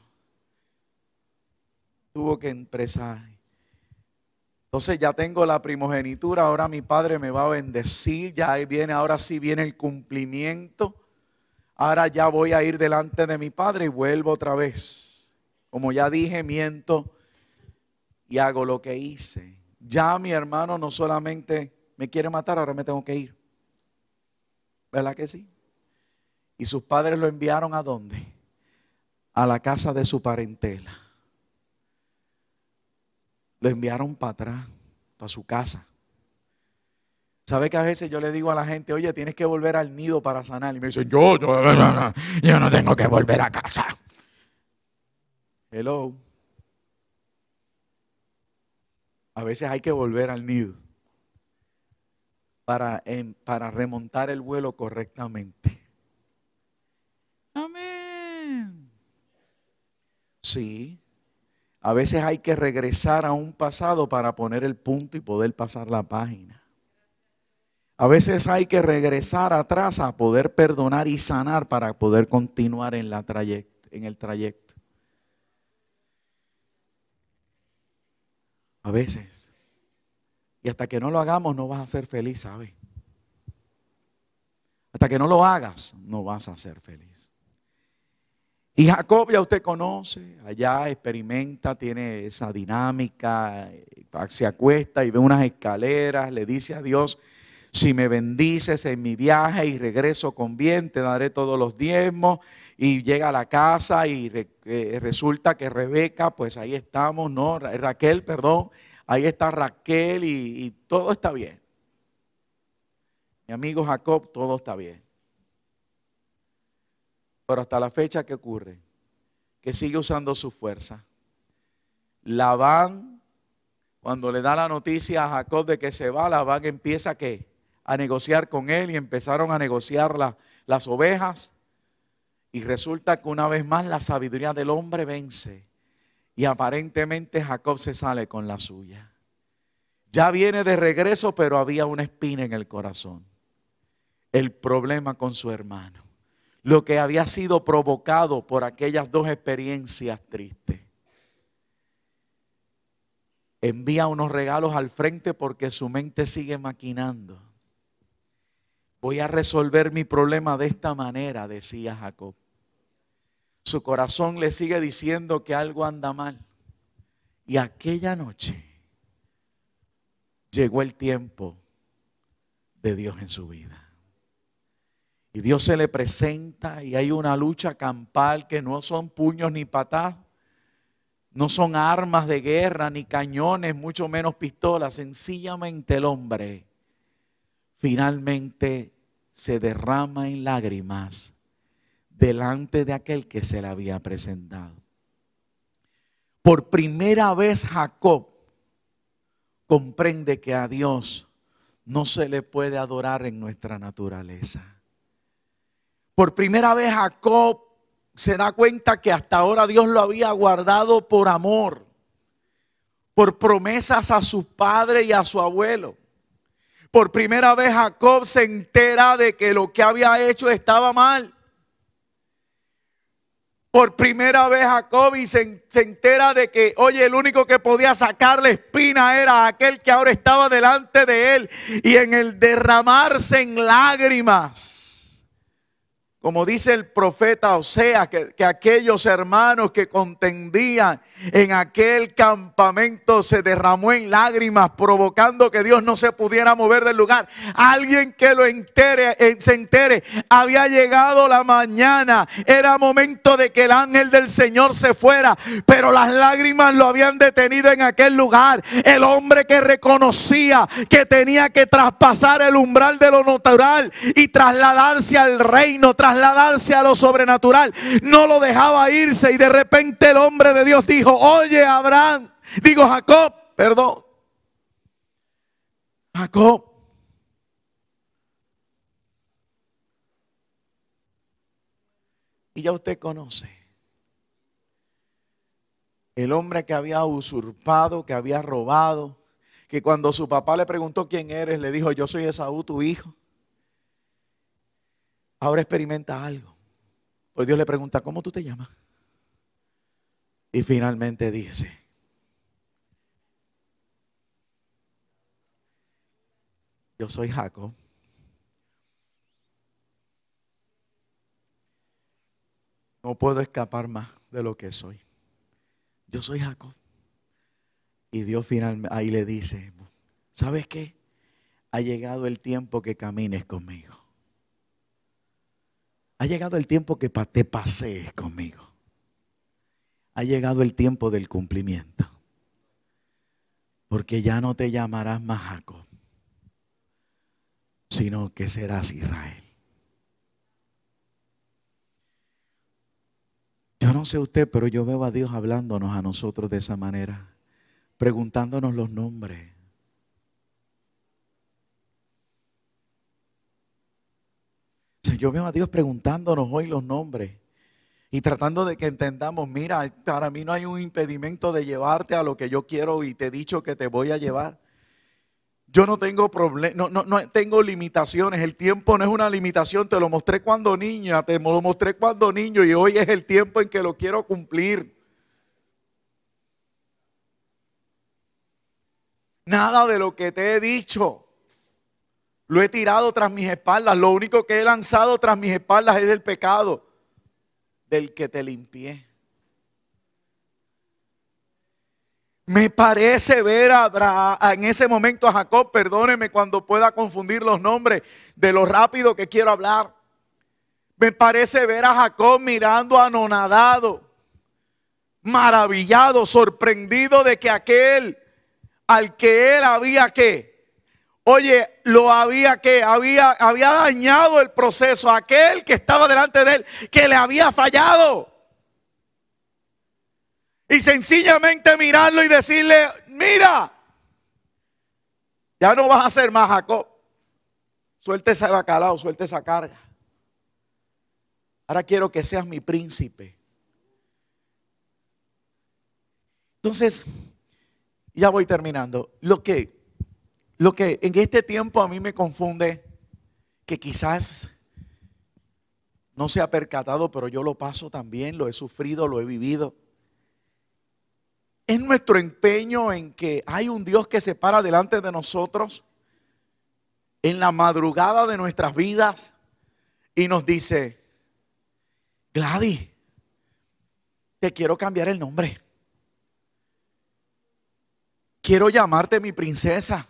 Tuvo que empresar. Entonces ya tengo la primogenitura, ahora mi padre me va a bendecir, ya ahí viene, ahora sí viene el cumplimiento. Ahora ya voy a ir delante de mi Padre y vuelvo otra vez. Como ya dije, miento y hago lo que hice. Ya mi hermano no solamente me quiere matar, ahora me tengo que ir. ¿Verdad que sí? Y sus padres lo enviaron a dónde? A la casa de su parentela. Lo enviaron para atrás, para su casa. ¿Sabe que a veces yo le digo a la gente, oye, tienes que volver al nido para sanar? Y me dicen, yo, no tengo que volver a casa. Hello. A veces hay que volver al nido para, para remontar el vuelo correctamente. Amén. Sí. A veces hay que regresar a un pasado para poner el punto y poder pasar la página. A veces hay que regresar atrás a poder perdonar y sanar para poder continuar en, la en el trayecto. A veces. Y hasta que no lo hagamos no vas a ser feliz, ¿sabes? Hasta que no lo hagas no vas a ser feliz. Y Jacob ya usted conoce, allá experimenta, tiene esa dinámica, se acuesta y ve unas escaleras, le dice a Dios, si me bendices en mi viaje y regreso con bien, te daré todos los diezmos. Y llega a la casa y eh, resulta que Rebeca, pues ahí estamos, ¿no? Eh, Raquel, perdón. Ahí está Raquel y, todo está bien. Mi amigo Jacob, todo está bien. Pero hasta la fecha, que ocurre? Que sigue usando su fuerza. Labán, cuando le da la noticia a Jacob de que se va, Labán empieza que a negociar con él y empezaron a negociar las ovejas. Y resulta que una vez más la sabiduría del hombre vence. Y aparentemente Jacob se sale con la suya. Ya viene de regreso, pero había una espina en el corazón. El problema con su hermano. Lo que había sido provocado por aquellas dos experiencias tristes. Envía unos regalos al frente porque su mente sigue maquinando. Voy a resolver mi problema de esta manera, decía Jacob. Su corazón le sigue diciendo que algo anda mal. Y aquella noche llegó el tiempo de Dios en su vida. Y Dios se le presenta y hay una lucha campal que no son puños ni patas, no son armas de guerra, ni cañones, mucho menos pistolas. Sencillamente el hombre finalmente se derrama en lágrimas delante de aquel que se le había presentado. Por primera vez Jacob comprende que a Dios no se le puede adorar en nuestra naturaleza. Por primera vez Jacob se da cuenta que hasta ahora Dios lo había guardado por amor, por promesas a su padre y a su abuelo. Por primera vez Jacob se entera de que lo que había hecho estaba mal. Por primera vez Jacob se, se entera de que, oye, el único que podía sacar la espina era aquel que ahora estaba delante de él. Y en el derramarse en lágrimas como dice el profeta Osea, que, que, aquellos hermanos que contendían en aquel campamento se derramó en lágrimas, provocando que Dios no se pudiera mover del lugar. Alguien que lo entere, eh, se entere, había llegado la mañana, era momento de que el ángel del Señor se fuera, pero las lágrimas lo habían detenido en aquel lugar. El hombre que reconocía que tenía que traspasar el umbral de lo natural y trasladarse al reino, trasladarse a lo sobrenatural. No lo dejaba irse y de repente el hombre de Dios dijo, oye Abraham, digo Jacob, perdón. Jacob, Y ya usted conoce. El hombre que había usurpado, que había robado, que cuando su papá le preguntó quién eres, le dijo, yo soy Esaú, tu hijo ahora experimenta algo. Pues Dios le pregunta, ¿cómo tú te llamas? Y finalmente dice, yo soy Jacob. No puedo escapar más de lo que soy. Yo soy Jacob. Y Dios finalmente ahí le dice, ¿sabes qué? Ha llegado el tiempo que camines conmigo. Ha llegado el tiempo que te pasees conmigo. Ha llegado el tiempo del cumplimiento. Porque ya no te llamarás más Jacob, sino que serás Israel. Yo no sé usted, pero yo veo a Dios hablándonos a nosotros de esa manera, preguntándonos los nombres yo veo a Dios preguntándonos hoy los nombres y tratando de que entendamos, mira, para mí no hay un impedimento de llevarte a lo que yo quiero y te he dicho que te voy a llevar. Yo no tengo problema, no, tengo limitaciones. El tiempo no es una limitación. Te lo mostré cuando niña, te lo mostré cuando niño y hoy es el tiempo en que lo quiero cumplir. Nada de lo que te he dicho lo he tirado tras mis espaldas. Lo único que he lanzado tras mis espaldas es el pecado del que te limpié. Me parece ver a en ese momento a Jacob, perdóneme cuando pueda confundir los nombres de lo rápido que quiero hablar. Me parece ver a Jacob mirando anonadado, maravillado, sorprendido de que aquel al que él había que Oye, lo había que había, había dañado el proceso aquel que estaba delante de él, que le había fallado. Y sencillamente mirarlo y decirle, mira, ya no vas a ser más, Jacob. Suelta ese bacalao, suelta esa carga. Ahora quiero que seas mi príncipe. Entonces, ya voy terminando. Lo que lo que en este tiempo a mí me confunde, que quizás no se ha percatado, pero yo lo paso también, lo he sufrido, lo he vivido. Es nuestro empeño en que hay un Dios que se para delante de nosotros en la madrugada de nuestras vidas y nos dice, Gladys, te quiero cambiar el nombre. Quiero llamarte mi princesa.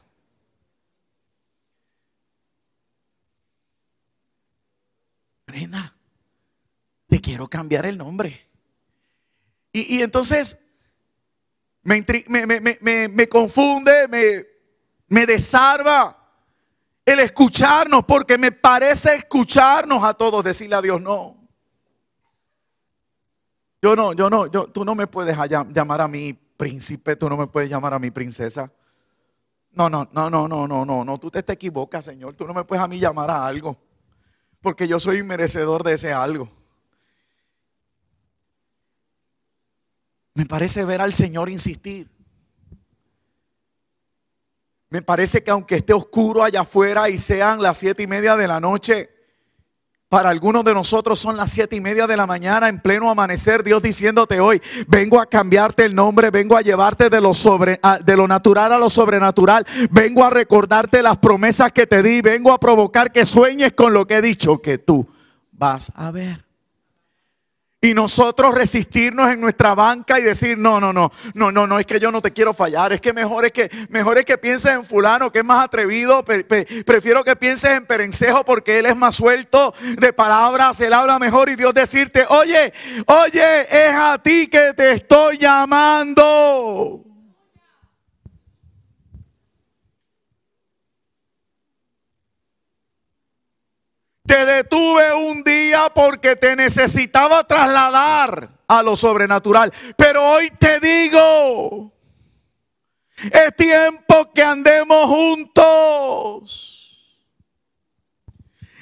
te quiero cambiar el nombre. Y, entonces me, me, me, me confunde, me desarma el escucharnos, porque me parece escucharnos a todos decirle a Dios no. Yo no, yo no, yo, tú no me puedes llamar a mi príncipe, tú no me puedes llamar a mi princesa. No, no, no, no, no, no, no, no, tú te, te equivocas, Señor, tú no me puedes a mí llamar a algo porque yo soy merecedor de ese algo. Me parece ver al Señor insistir. Me parece que aunque esté oscuro allá afuera y sean las siete y media de la noche, para algunos de nosotros son las siete y media de la mañana en pleno amanecer. Dios diciéndote hoy: Vengo a cambiarte el nombre, vengo a llevarte de lo, de lo natural a lo sobrenatural. Vengo a recordarte las promesas que te di. Vengo a provocar que sueñes con lo que he dicho que tú vas a ver. Y nosotros resistirnos en nuestra banca y decir, no, no, no, no, no, no, es que yo no te quiero fallar, es que mejor es que, mejor es que pienses en fulano que es más atrevido, prefiero que pienses en Perencejo porque él es más suelto de palabras, él habla mejor y Dios decirte, oye, oye, es a ti que te estoy llamando. Te detuve un día porque te necesitaba trasladar a lo sobrenatural. Pero hoy te digo, es tiempo que andemos juntos.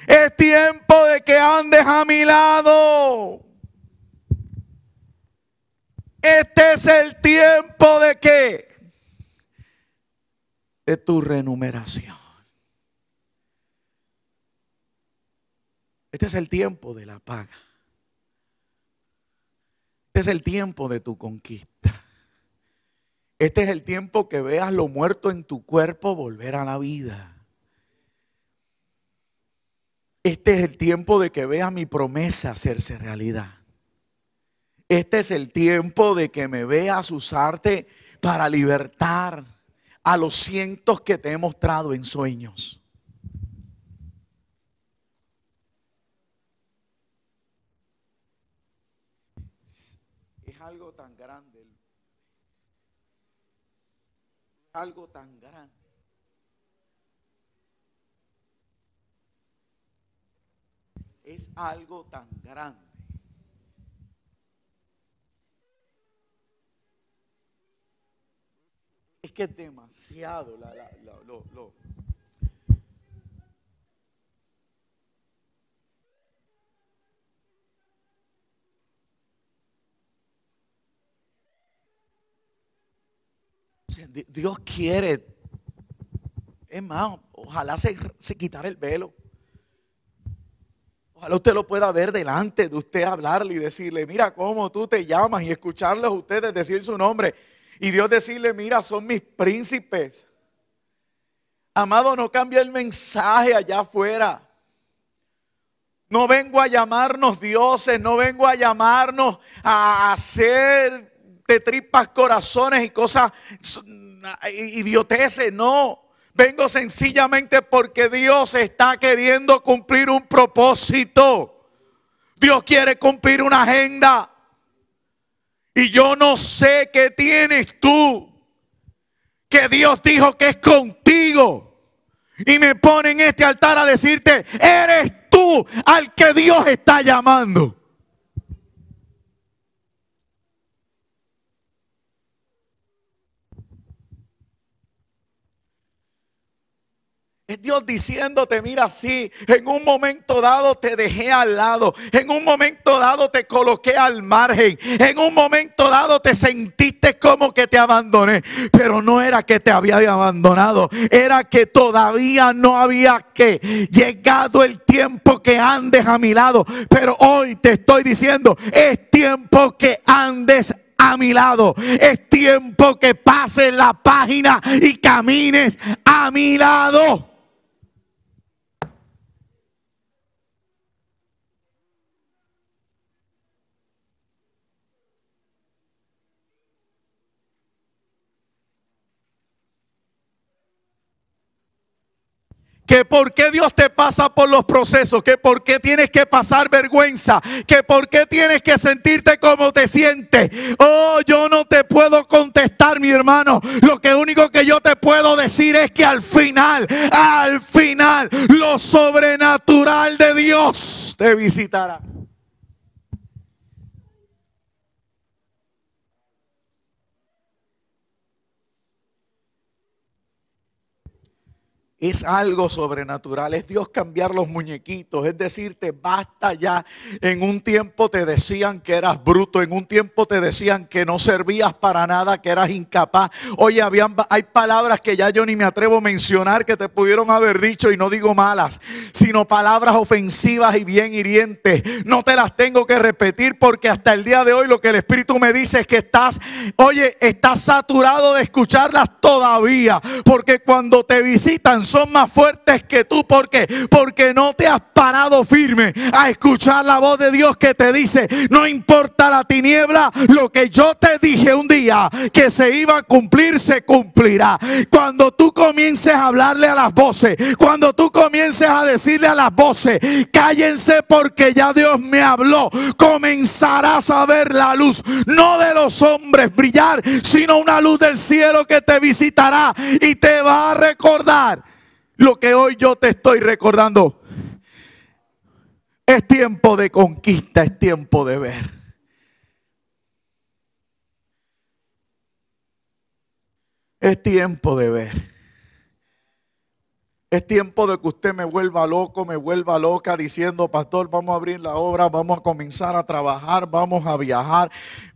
Es tiempo de que andes a mi lado. Este es el tiempo de que de tu renumeración. Este es el tiempo de la paga. Este es el tiempo de tu conquista. Este es el tiempo que veas lo muerto en tu cuerpo volver a la vida. Este es el tiempo de que veas mi promesa hacerse realidad. Este es el tiempo de que me veas usarte para libertar a los cientos que te he mostrado en sueños. algo tan grande. Es algo tan grande. Es que es demasiado lo, Dios quiere. Es más, ojalá se, se quitara el velo. Ojalá usted lo pueda ver delante de usted, hablarle y decirle, mira cómo tú te llamas y escucharles a ustedes decir su nombre. Y Dios decirle, mira, son mis príncipes. Amado, no cambia el mensaje allá afuera. No vengo a llamarnos dioses, no vengo a llamarnos a hacer de tripas, corazones y cosas idioteces, no. Vengo sencillamente porque Dios está queriendo cumplir un propósito. Dios quiere cumplir una agenda. Y yo no sé qué tienes tú. Que Dios dijo que es contigo. Y me pone en este altar a decirte, eres tú al que Dios está llamando. Es Dios diciéndote, mira así, en un momento dado te dejé al lado, en un momento dado te coloqué al margen, en un momento dado te sentiste como que te abandoné, pero no era que te había abandonado, era que todavía no había que llegado el tiempo que andes a mi lado, pero hoy te estoy diciendo, es tiempo que andes a mi lado. Es tiempo que pases la página y camines a mi lado. que por qué Dios te pasa por los procesos, que por qué tienes que pasar vergüenza, que por qué tienes que sentirte como te sientes. Oh, yo no te puedo contestar, mi hermano. Lo que único que yo te puedo decir es que al final, al final, lo sobrenatural de Dios te visitará. es algo sobrenatural, es Dios cambiar los muñequitos, es decirte, basta ya. En un tiempo te decían que eras bruto, en un tiempo te decían que no servías para nada, que eras incapaz. Oye, hay palabras que ya yo ni me atrevo a mencionar que te pudieron haber dicho, y no digo malas, sino palabras ofensivas y bien hirientes. No te las tengo que repetir porque hasta el día de hoy lo que el Espíritu me dice es que estás, oye, estás saturado de escucharlas todavía, porque cuando te visitan, son más fuertes que tú. ¿Por Porque no te has parado firme a escuchar la voz de Dios que te dice, no importa la tiniebla, lo que yo te dije un día que se iba a cumplir, se cumplirá. Cuando tú comiences a hablarle a las voces, cuando tú comiences a decirle a las voces, cállense porque ya Dios me habló, comenzarás a ver la luz, no de los hombres brillar, sino una luz del cielo que te visitará y te va a recordar lo que hoy yo te estoy recordando. Es tiempo de conquista, es tiempo de ver. Es tiempo de ver. Es tiempo de que usted me vuelva loco, me vuelva loca diciendo, pastor, vamos a abrir la obra, vamos a comenzar a trabajar, vamos a viajar.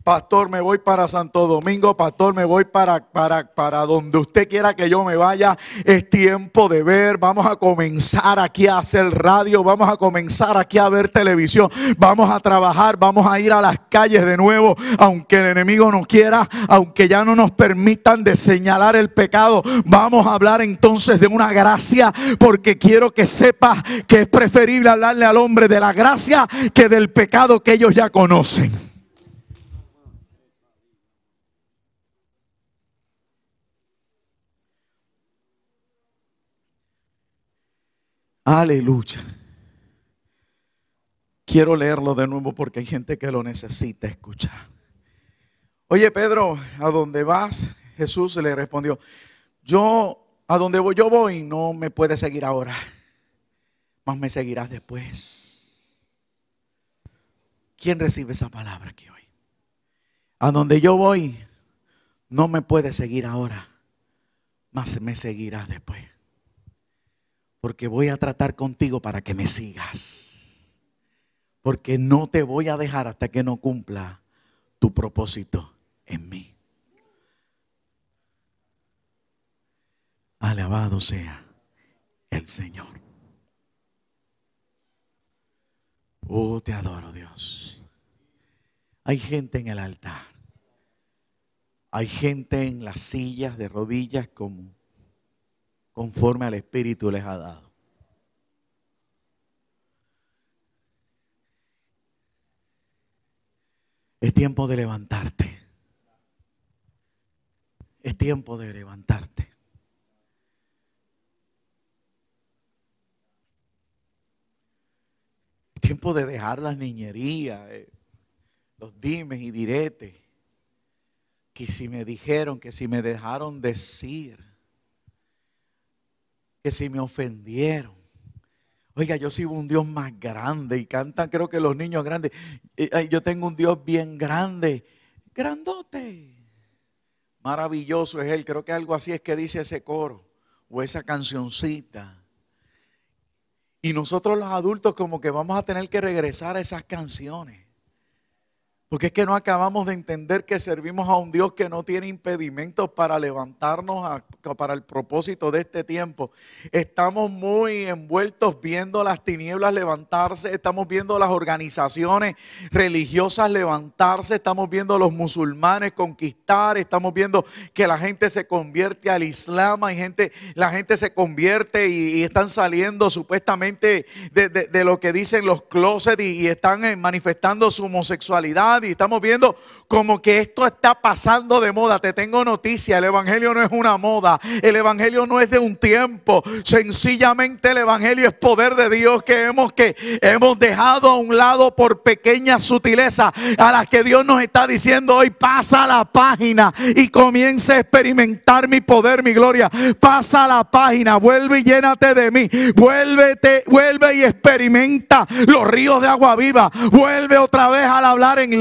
Pastor, me voy para Santo Domingo, pastor, me voy para, para, para donde usted quiera que yo me vaya. Es tiempo de ver, vamos a comenzar aquí a hacer radio, vamos a comenzar aquí a ver televisión, vamos a trabajar, vamos a ir a las calles de nuevo, aunque el enemigo no quiera, aunque ya no nos permitan de señalar el pecado, vamos a hablar entonces de una gracia porque quiero que sepas que es preferible hablarle al hombre de la gracia que del pecado que ellos ya conocen. Aleluya. Quiero leerlo de nuevo porque hay gente que lo necesita escuchar. Oye, Pedro, ¿a dónde vas? Jesús le respondió, yo a donde yo voy no me puedes seguir ahora, mas me seguirás después. ¿Quién recibe esa palabra aquí hoy? A donde yo voy no me puedes seguir ahora, mas me seguirás después. Porque voy a tratar contigo para que me sigas. Porque no te voy a dejar hasta que no cumpla tu propósito en mí. Alabado sea el Señor. Oh, te adoro Dios. Hay gente en el altar. Hay gente en las sillas de rodillas como conforme al Espíritu les ha dado. Es tiempo de levantarte. Es tiempo de levantarte. tiempo de dejar las niñerías, eh, los dimes y diretes. Que si me dijeron, que si me dejaron decir, que si me ofendieron. Oiga, yo sigo un Dios más grande y cantan, creo que los niños grandes. Eh, yo tengo un Dios bien grande, grandote. Maravilloso es Él, creo que algo así es que dice ese coro o esa cancioncita. Y nosotros los adultos como que vamos a tener que regresar a esas canciones. Porque es que no acabamos de entender que servimos a un Dios que no tiene impedimentos para levantarnos para el propósito de este tiempo. Estamos muy envueltos viendo las tinieblas levantarse, estamos viendo las organizaciones religiosas levantarse, estamos viendo los musulmanes conquistar, estamos viendo que la gente se convierte al Islam, hay gente, la gente se convierte y, están saliendo supuestamente de, lo que dicen los closets y están eh, manifestando su homosexualidad estamos viendo como que esto está pasando de moda. Te tengo noticia, el Evangelio no es una moda, el Evangelio no es de un tiempo, sencillamente el Evangelio es poder de Dios que hemos, que hemos dejado a un lado por pequeñas sutilezas a las que Dios nos está diciendo hoy, pasa la página y comienza a experimentar mi poder, mi gloria. Pasa la página, vuelve y llénate de mí, vuélvete, vuelve y experimenta los ríos de agua viva, vuelve otra vez al hablar en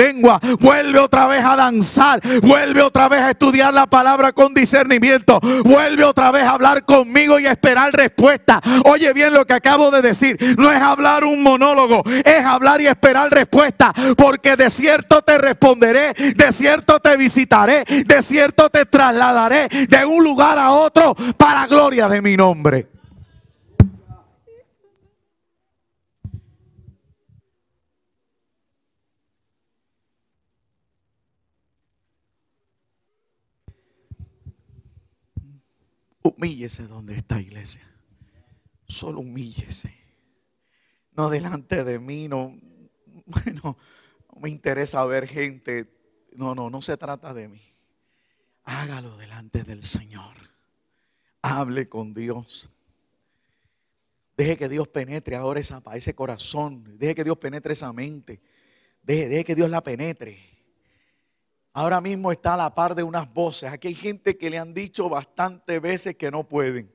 vuelve otra vez a danzar, vuelve otra vez a estudiar la palabra con discernimiento, vuelve otra vez a hablar conmigo y a esperar respuesta. Oye bien lo que acabo de decir, no es hablar un monólogo, es hablar y esperar respuesta, porque de cierto te responderé, de cierto te visitaré, de cierto te trasladaré de un lugar a otro para gloria de mi nombre. Humíllese donde está iglesia. Solo humíllese. No delante de mí, no, bueno, no me interesa ver gente. No, no, no se trata de mí. Hágalo delante del Señor. Hable con Dios. Deje que Dios penetre ahora esa, ese corazón. Deje que Dios penetre esa mente. Deje, deje que Dios la penetre ahora mismo está a la par de unas voces. Aquí hay gente que le han dicho bastantes veces que no pueden,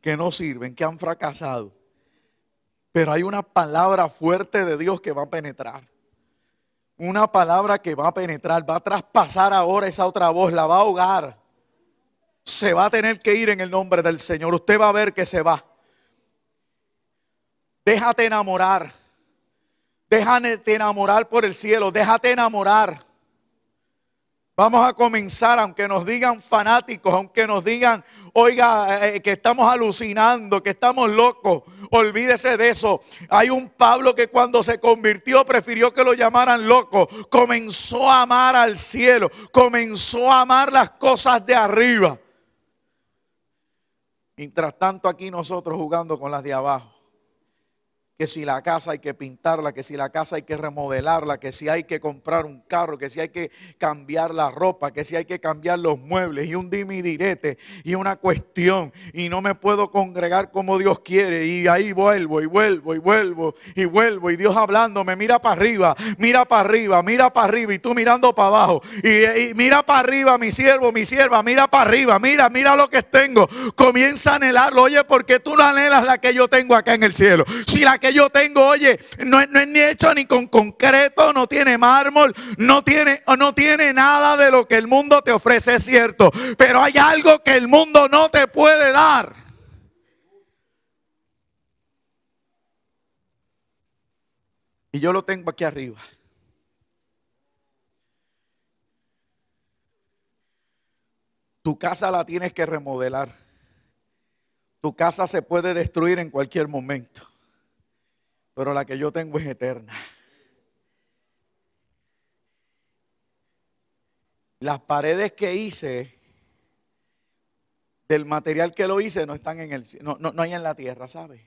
que no sirven, que han fracasado. Pero hay una palabra fuerte de Dios que va a penetrar. Una palabra que va a penetrar, va a traspasar ahora esa otra voz, la va a ahogar. Se va a tener que ir en el nombre del Señor. Usted va a ver que se va. Déjate enamorar. Déjate enamorar por el cielo. Déjate enamorar Vamos a comenzar, aunque nos digan fanáticos, aunque nos digan, oiga, eh, eh, que estamos alucinando, que estamos locos, olvídese de eso. Hay un Pablo que cuando se convirtió prefirió que lo llamaran loco. Comenzó a amar al cielo, comenzó a amar las cosas de arriba. Mientras tanto aquí nosotros jugando con las de abajo que si la casa hay que pintarla, que si la casa hay que remodelarla, que si hay que comprar un carro, que si hay que cambiar la ropa, que si hay que cambiar los muebles y un dimidirete direte y una cuestión y no me puedo congregar como Dios quiere y ahí vuelvo y vuelvo y vuelvo y vuelvo y Dios hablándome, mira para arriba, mira para arriba, mira para arriba y tú mirando para abajo y, mira para arriba mi siervo, mi sierva, mira para arriba, mira, mira lo que tengo, comienza a anhelarlo, oye, porque tú no anhelas la que yo tengo acá en el cielo. Si la yo tengo, oye, no, es ni hecho ni con concreto, no tiene mármol, no tiene, no tiene nada de lo que el mundo te ofrece, es cierto. Pero hay algo que el mundo no te puede dar. Y yo lo tengo aquí arriba. Tu casa la tienes que remodelar. Tu casa se puede destruir en cualquier momento pero la que yo tengo es eterna. Las paredes que hice, del material que lo hice, no están en el no, no, no hay en la tierra, ¿sabe?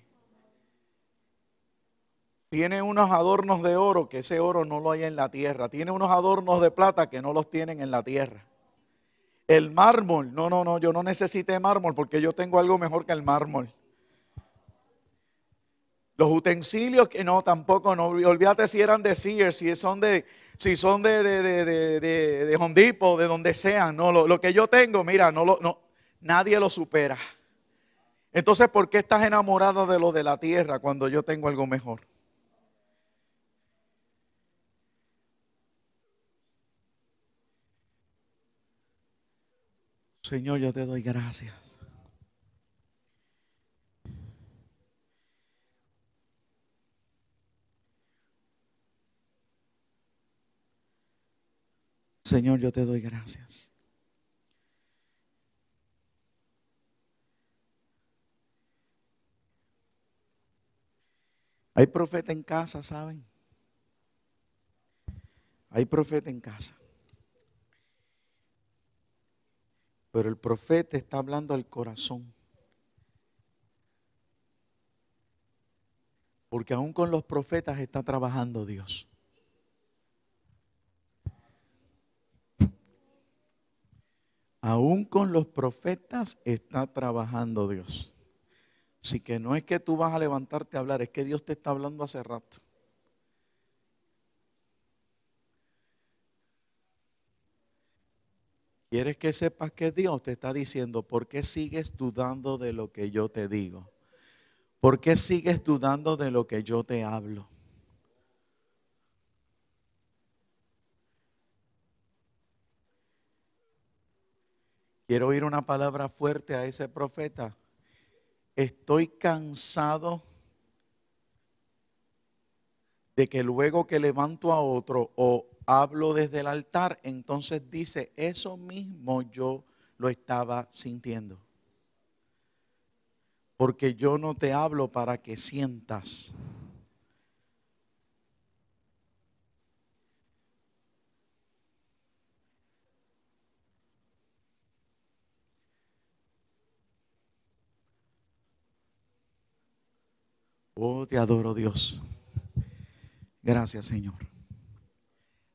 Tiene unos adornos de oro que ese oro no lo hay en la tierra. Tiene unos adornos de plata que no los tienen en la tierra. El mármol, no, no, no, yo no necesité mármol porque yo tengo algo mejor que el mármol. Los utensilios que no, tampoco, no, olvídate si eran de Sears, si son de, si son de, de, donde sean. No, lo, que yo tengo, mira, no, lo, no, nadie lo supera. Entonces, ¿por qué estás enamorada de lo de la tierra cuando yo tengo algo mejor? Señor, yo te doy gracias. Señor, yo te doy gracias. Hay profeta en casa, ¿saben? Hay profeta en casa. Pero el profeta está hablando al corazón. Porque aún con los profetas está trabajando Dios. Aún con los profetas está trabajando Dios. Así que no es que tú vas a levantarte a hablar, es que Dios te está hablando hace rato. ¿Quieres que sepas que Dios te está diciendo, por qué sigues dudando de lo que yo te digo? ¿Por qué sigues dudando de lo que yo te hablo? Quiero oír una palabra fuerte a ese profeta. Estoy cansado de que luego que levanto a otro o hablo desde el altar, entonces dice, eso mismo yo lo estaba sintiendo. Porque yo no te hablo para que sientas Oh, te adoro Dios. Gracias Señor.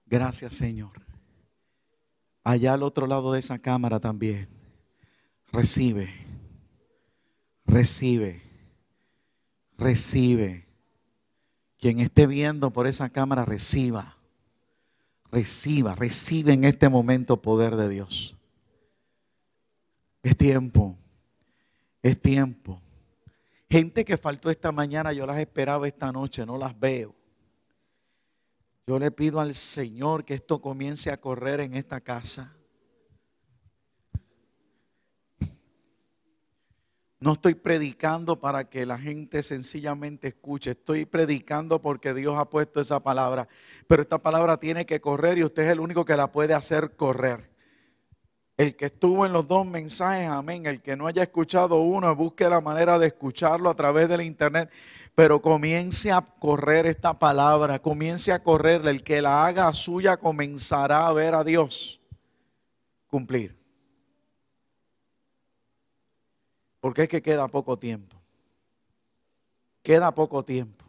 Gracias Señor. Allá al otro lado de esa cámara también. Recibe. Recibe. Recibe. Quien esté viendo por esa cámara, reciba. Reciba, recibe en este momento poder de Dios. Es tiempo. Es tiempo. Gente que faltó esta mañana, yo las esperaba esta noche, no las veo. Yo le pido al Señor que esto comience a correr en esta casa. No estoy predicando para que la gente sencillamente escuche, estoy predicando porque Dios ha puesto esa palabra, pero esta palabra tiene que correr y usted es el único que la puede hacer correr. El que estuvo en los dos mensajes, amén. El que no haya escuchado uno, busque la manera de escucharlo a través del internet. Pero comience a correr esta palabra, comience a correrla. El que la haga suya comenzará a ver a Dios cumplir. Porque es que queda poco tiempo. Queda poco tiempo.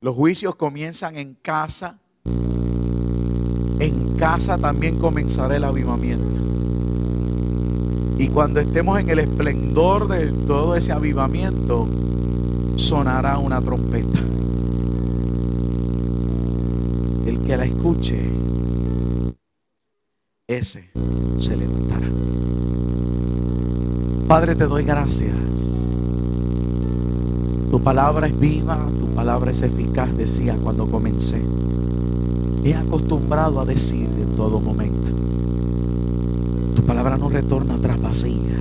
Los juicios comienzan en casa en casa también comenzará el avivamiento. Y cuando estemos en el esplendor de todo ese avivamiento, sonará una trompeta. El que la escuche, ese se levantará. Padre, te doy gracias. Tu palabra es viva, tu palabra es eficaz, decía cuando comencé. He acostumbrado a decir en todo momento. Tu palabra no retorna tras vacía.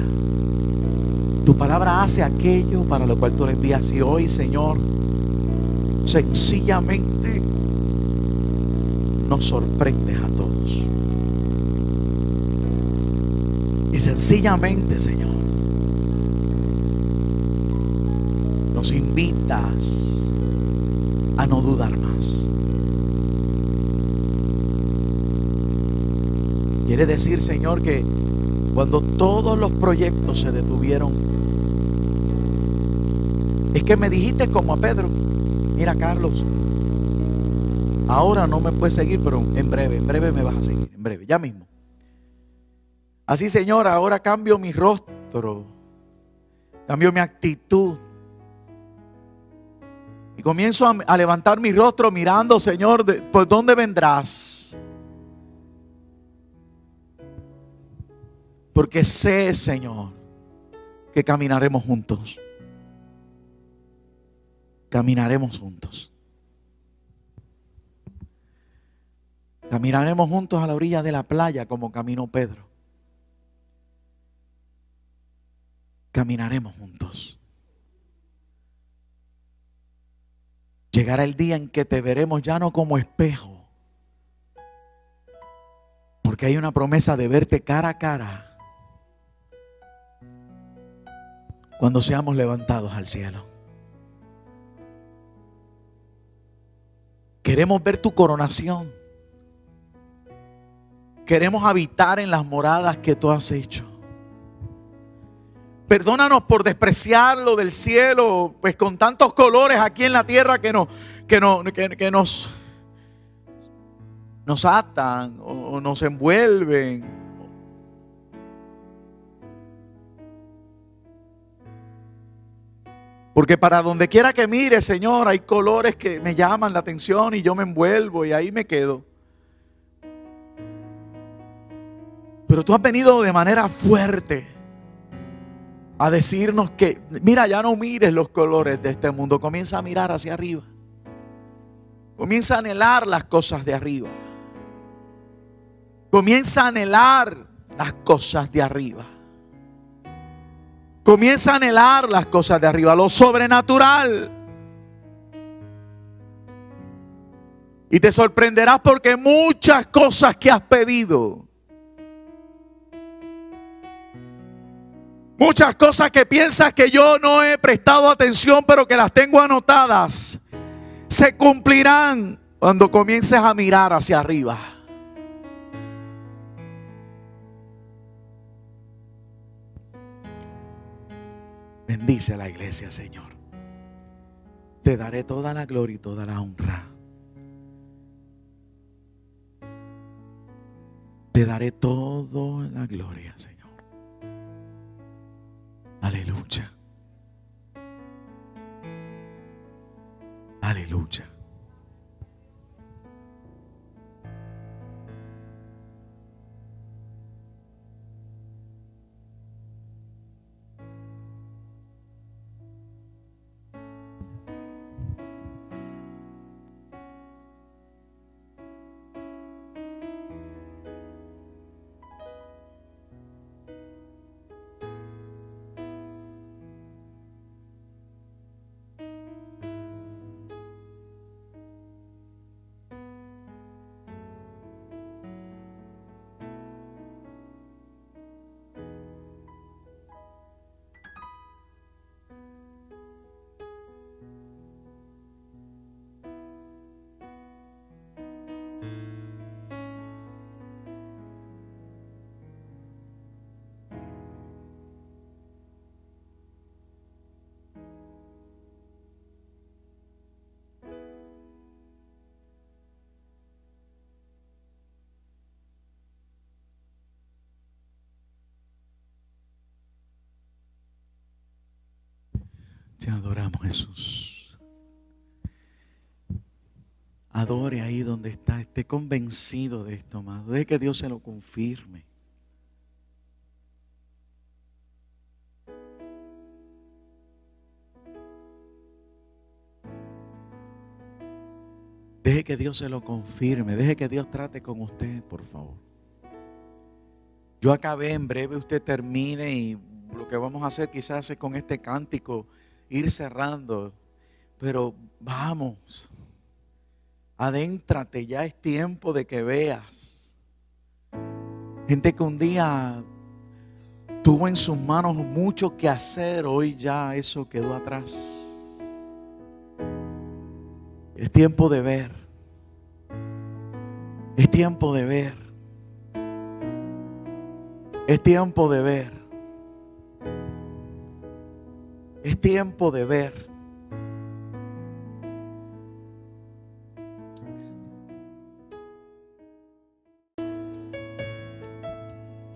Tu palabra hace aquello para lo cual tú le envías. Y hoy, Señor, sencillamente nos sorprendes a todos. Y sencillamente, Señor, nos invitas a no dudar más. Quiere decir, Señor, que cuando todos los proyectos se detuvieron, es que me dijiste como a Pedro, mira Carlos, ahora no me puedes seguir, pero en breve, en breve me vas a seguir, en breve, ya mismo. Así, Señor, ahora cambio mi rostro, cambio mi actitud. Y comienzo a, levantar mi rostro mirando, Señor, ¿por dónde vendrás? Porque sé, Señor, que caminaremos juntos. Caminaremos juntos. Caminaremos juntos a la orilla de la playa como caminó Pedro. Caminaremos juntos. Llegará el día en que te veremos ya no como espejo, porque hay una promesa de verte cara a cara cuando seamos levantados al cielo. Queremos ver tu coronación. Queremos habitar en las moradas que tú has hecho. Perdónanos por despreciar lo del cielo, pues con tantos colores aquí en la tierra que, no, que, no, que, nos, nos atan o nos envuelven Porque para donde quiera que mire, Señor, hay colores que me llaman la atención y yo me envuelvo y ahí me quedo. Pero tú has venido de manera fuerte a decirnos que, mira, ya no mires los colores de este mundo, comienza a mirar hacia arriba. Comienza a anhelar las cosas de arriba. Comienza a anhelar las cosas de arriba. Comienza a anhelar las cosas de arriba, lo sobrenatural. Y te sorprenderás porque muchas cosas que has pedido, muchas cosas que piensas que yo no he prestado atención, pero que las tengo anotadas, se cumplirán cuando comiences a mirar hacia arriba. Bendice a la iglesia, Señor. Te daré toda la gloria y toda la honra. Te daré toda la gloria, Señor. Aleluya. Aleluya. Jesús. Adore ahí donde está, esté convencido de esto, amado. Deje que Dios se lo confirme. Deje que Dios se lo confirme. Deje que Dios trate con usted, por favor. Yo acabé en breve, usted termine y lo que vamos a hacer quizás es con este cántico ir cerrando, pero vamos, adéntrate, ya es tiempo de que veas. Gente que un día tuvo en sus manos mucho que hacer, hoy ya eso quedó atrás. Es tiempo de ver. Es tiempo de ver. Es tiempo de ver. Es tiempo de ver.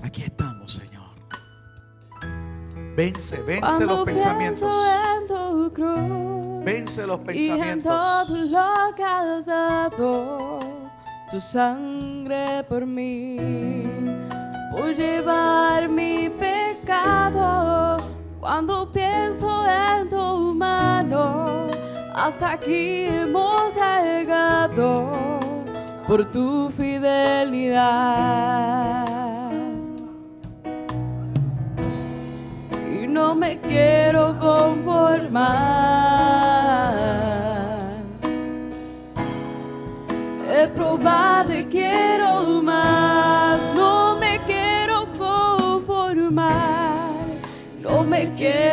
Aquí estamos, Señor. Vence, vence los pensamientos. Vence los pensamientos. lo que has dado, tu sangre por mí, por llevar mi pecado cuando pienso en tu mano, hasta aquí hemos llegado por tu fidelidad. Y no me quiero conformar. He probado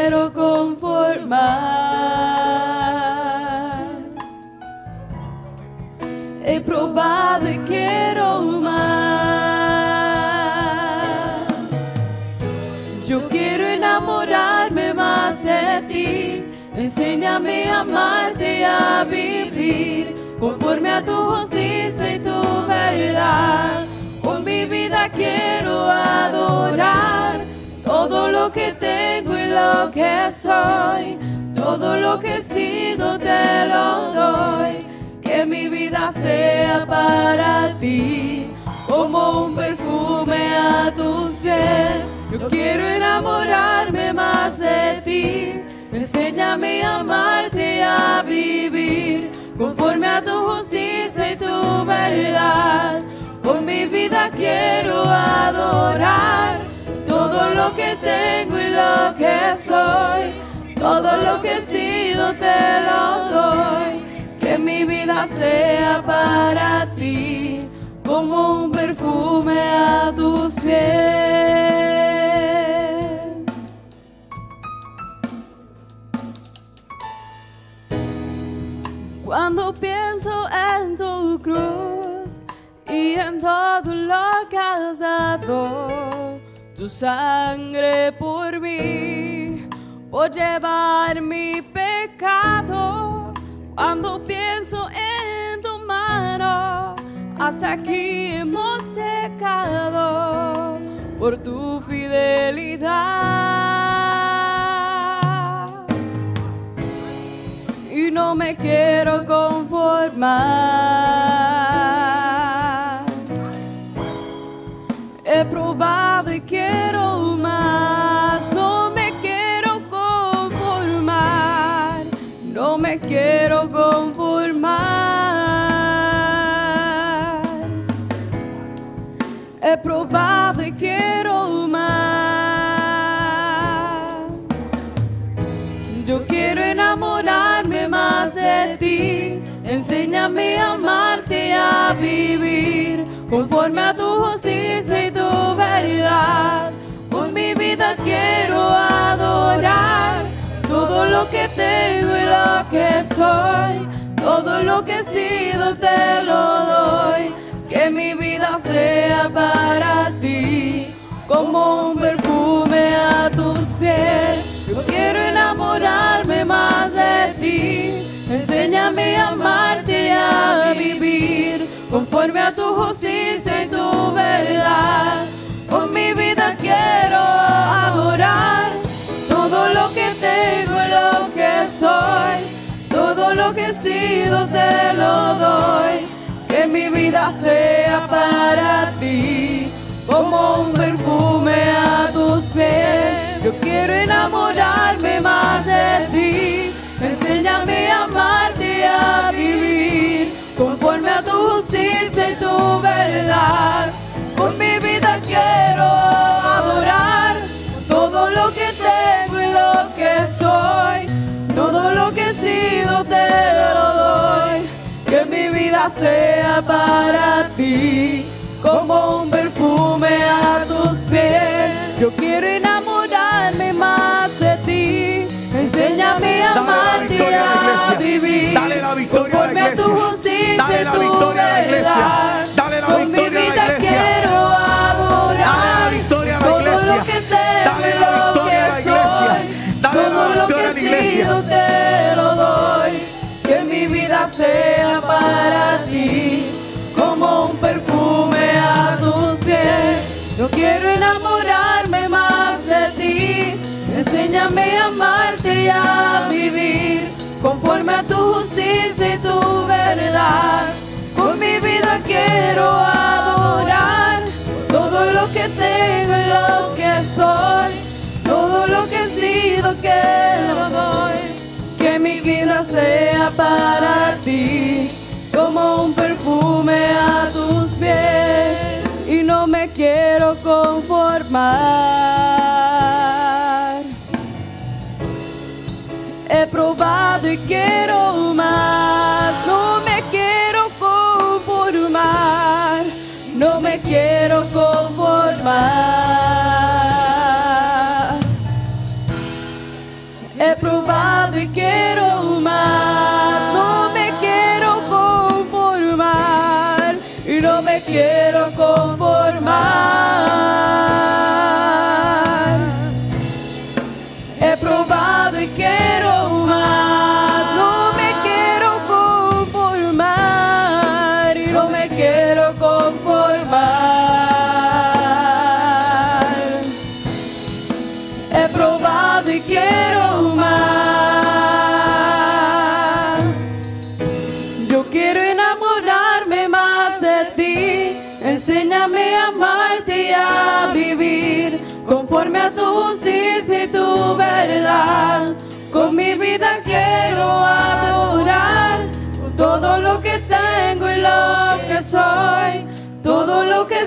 quiero conformar. He probado y quiero más. Yo quiero enamorarme más de ti. Enséñame a amarte y a vivir conforme a tu justicia y tu verdad. Con mi vida quiero adorar todo lo que tengo y lo que soy, todo lo que he sido te lo doy, que mi vida sea para ti, como un perfume a tus pies. Yo quiero enamorarme más de ti, enséñame a amarte y a vivir, conforme a tu justicia y tu verdad. Con mi vida quiero adorar todo lo que tengo y lo que soy, todo lo que he sido te lo doy. Que mi vida sea para ti como un perfume a tus pies. Cuando pienso en tu cruz y en todo lo que has dado tu sangre por mí, o llevar mi pecado. Cuando pienso en tu mano, hasta aquí hemos secado por tu fidelidad. Y no me quiero conformar. He probado y quiero más. No me quiero conformar. No me quiero conformar. He probado y quiero más. Yo quiero enamorarme más de ti. Enséñame a amarte y a vivir conforme a tu con mi vida quiero adorar todo lo que tengo y lo que soy. Todo lo que he sido te lo doy. Que mi vida sea para ti como un perfume a tus pies. Yo quiero enamorarme más de ti. Enséñame a amarte y a vivir conforme a tu justicia y tu verdad. Con mi vida quiero adorar todo lo que tengo y lo que soy. Todo lo que he sido te lo doy. Que mi vida sea para ti como un perfume a tus pies. Yo quiero enamorarme más de ti. Enséñame a amarte y a vivir conforme a tu justicia y tu verdad. Con mi vida quiero adorar todo lo que tengo y lo que soy. Todo lo que he sido te lo doy. Que mi vida sea para ti como un perfume a tus pies. Yo quiero enamorarme más de ti. Enséñame a amarte a, a vivir. Dale la victoria Conforme a, tu justicia Dale la victoria iglesia. Dale la victoria iglesia. te lo doy, que mi vida sea para ti, como un perfume a tus pies. Yo quiero enamorarme más de ti, enséñame a amarte y a vivir, conforme a tu justicia y tu verdad. Con mi vida quiero adorar todo lo que tengo y lo que soy, todo lo que he sido que lo doy mi vida sea para ti, como un perfume a tus pies, y no me quiero conformar. He probado y quiero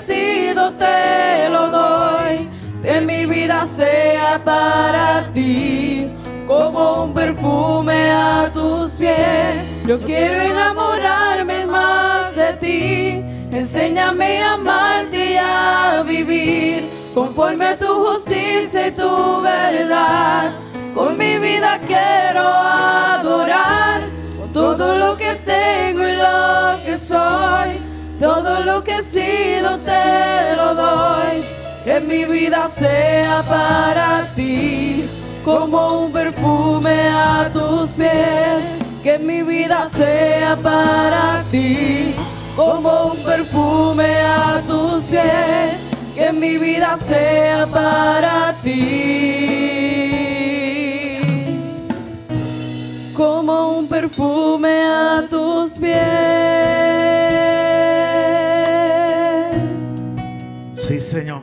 sido te lo doy, que mi vida sea para ti, como un perfume a tus pies. Yo quiero enamorarme más de ti, enséñame a amarte y a vivir, conforme a tu justicia y tu verdad. Con mi vida quiero adorar con todo lo que tengo y lo que soy todo lo que he sido te lo doy, que mi vida sea para ti, como un perfume a tus pies. Que mi vida sea para ti, como un perfume a tus pies. Que mi vida sea para ti, como un perfume a tus pies. Sí, Señor.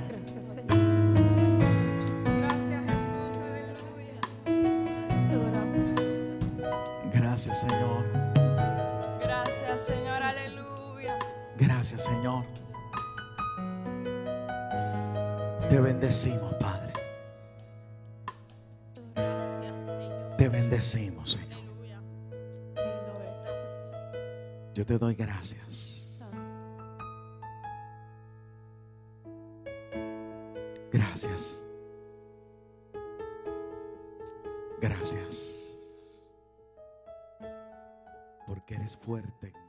Gracias, Señor. Gracias, Señor. Aleluya. Gracias, Señor. Te bendecimos, Padre. Gracias, Señor. Te bendecimos, Señor. Yo te doy gracias. Gracias. Gracias. Porque eres fuerte.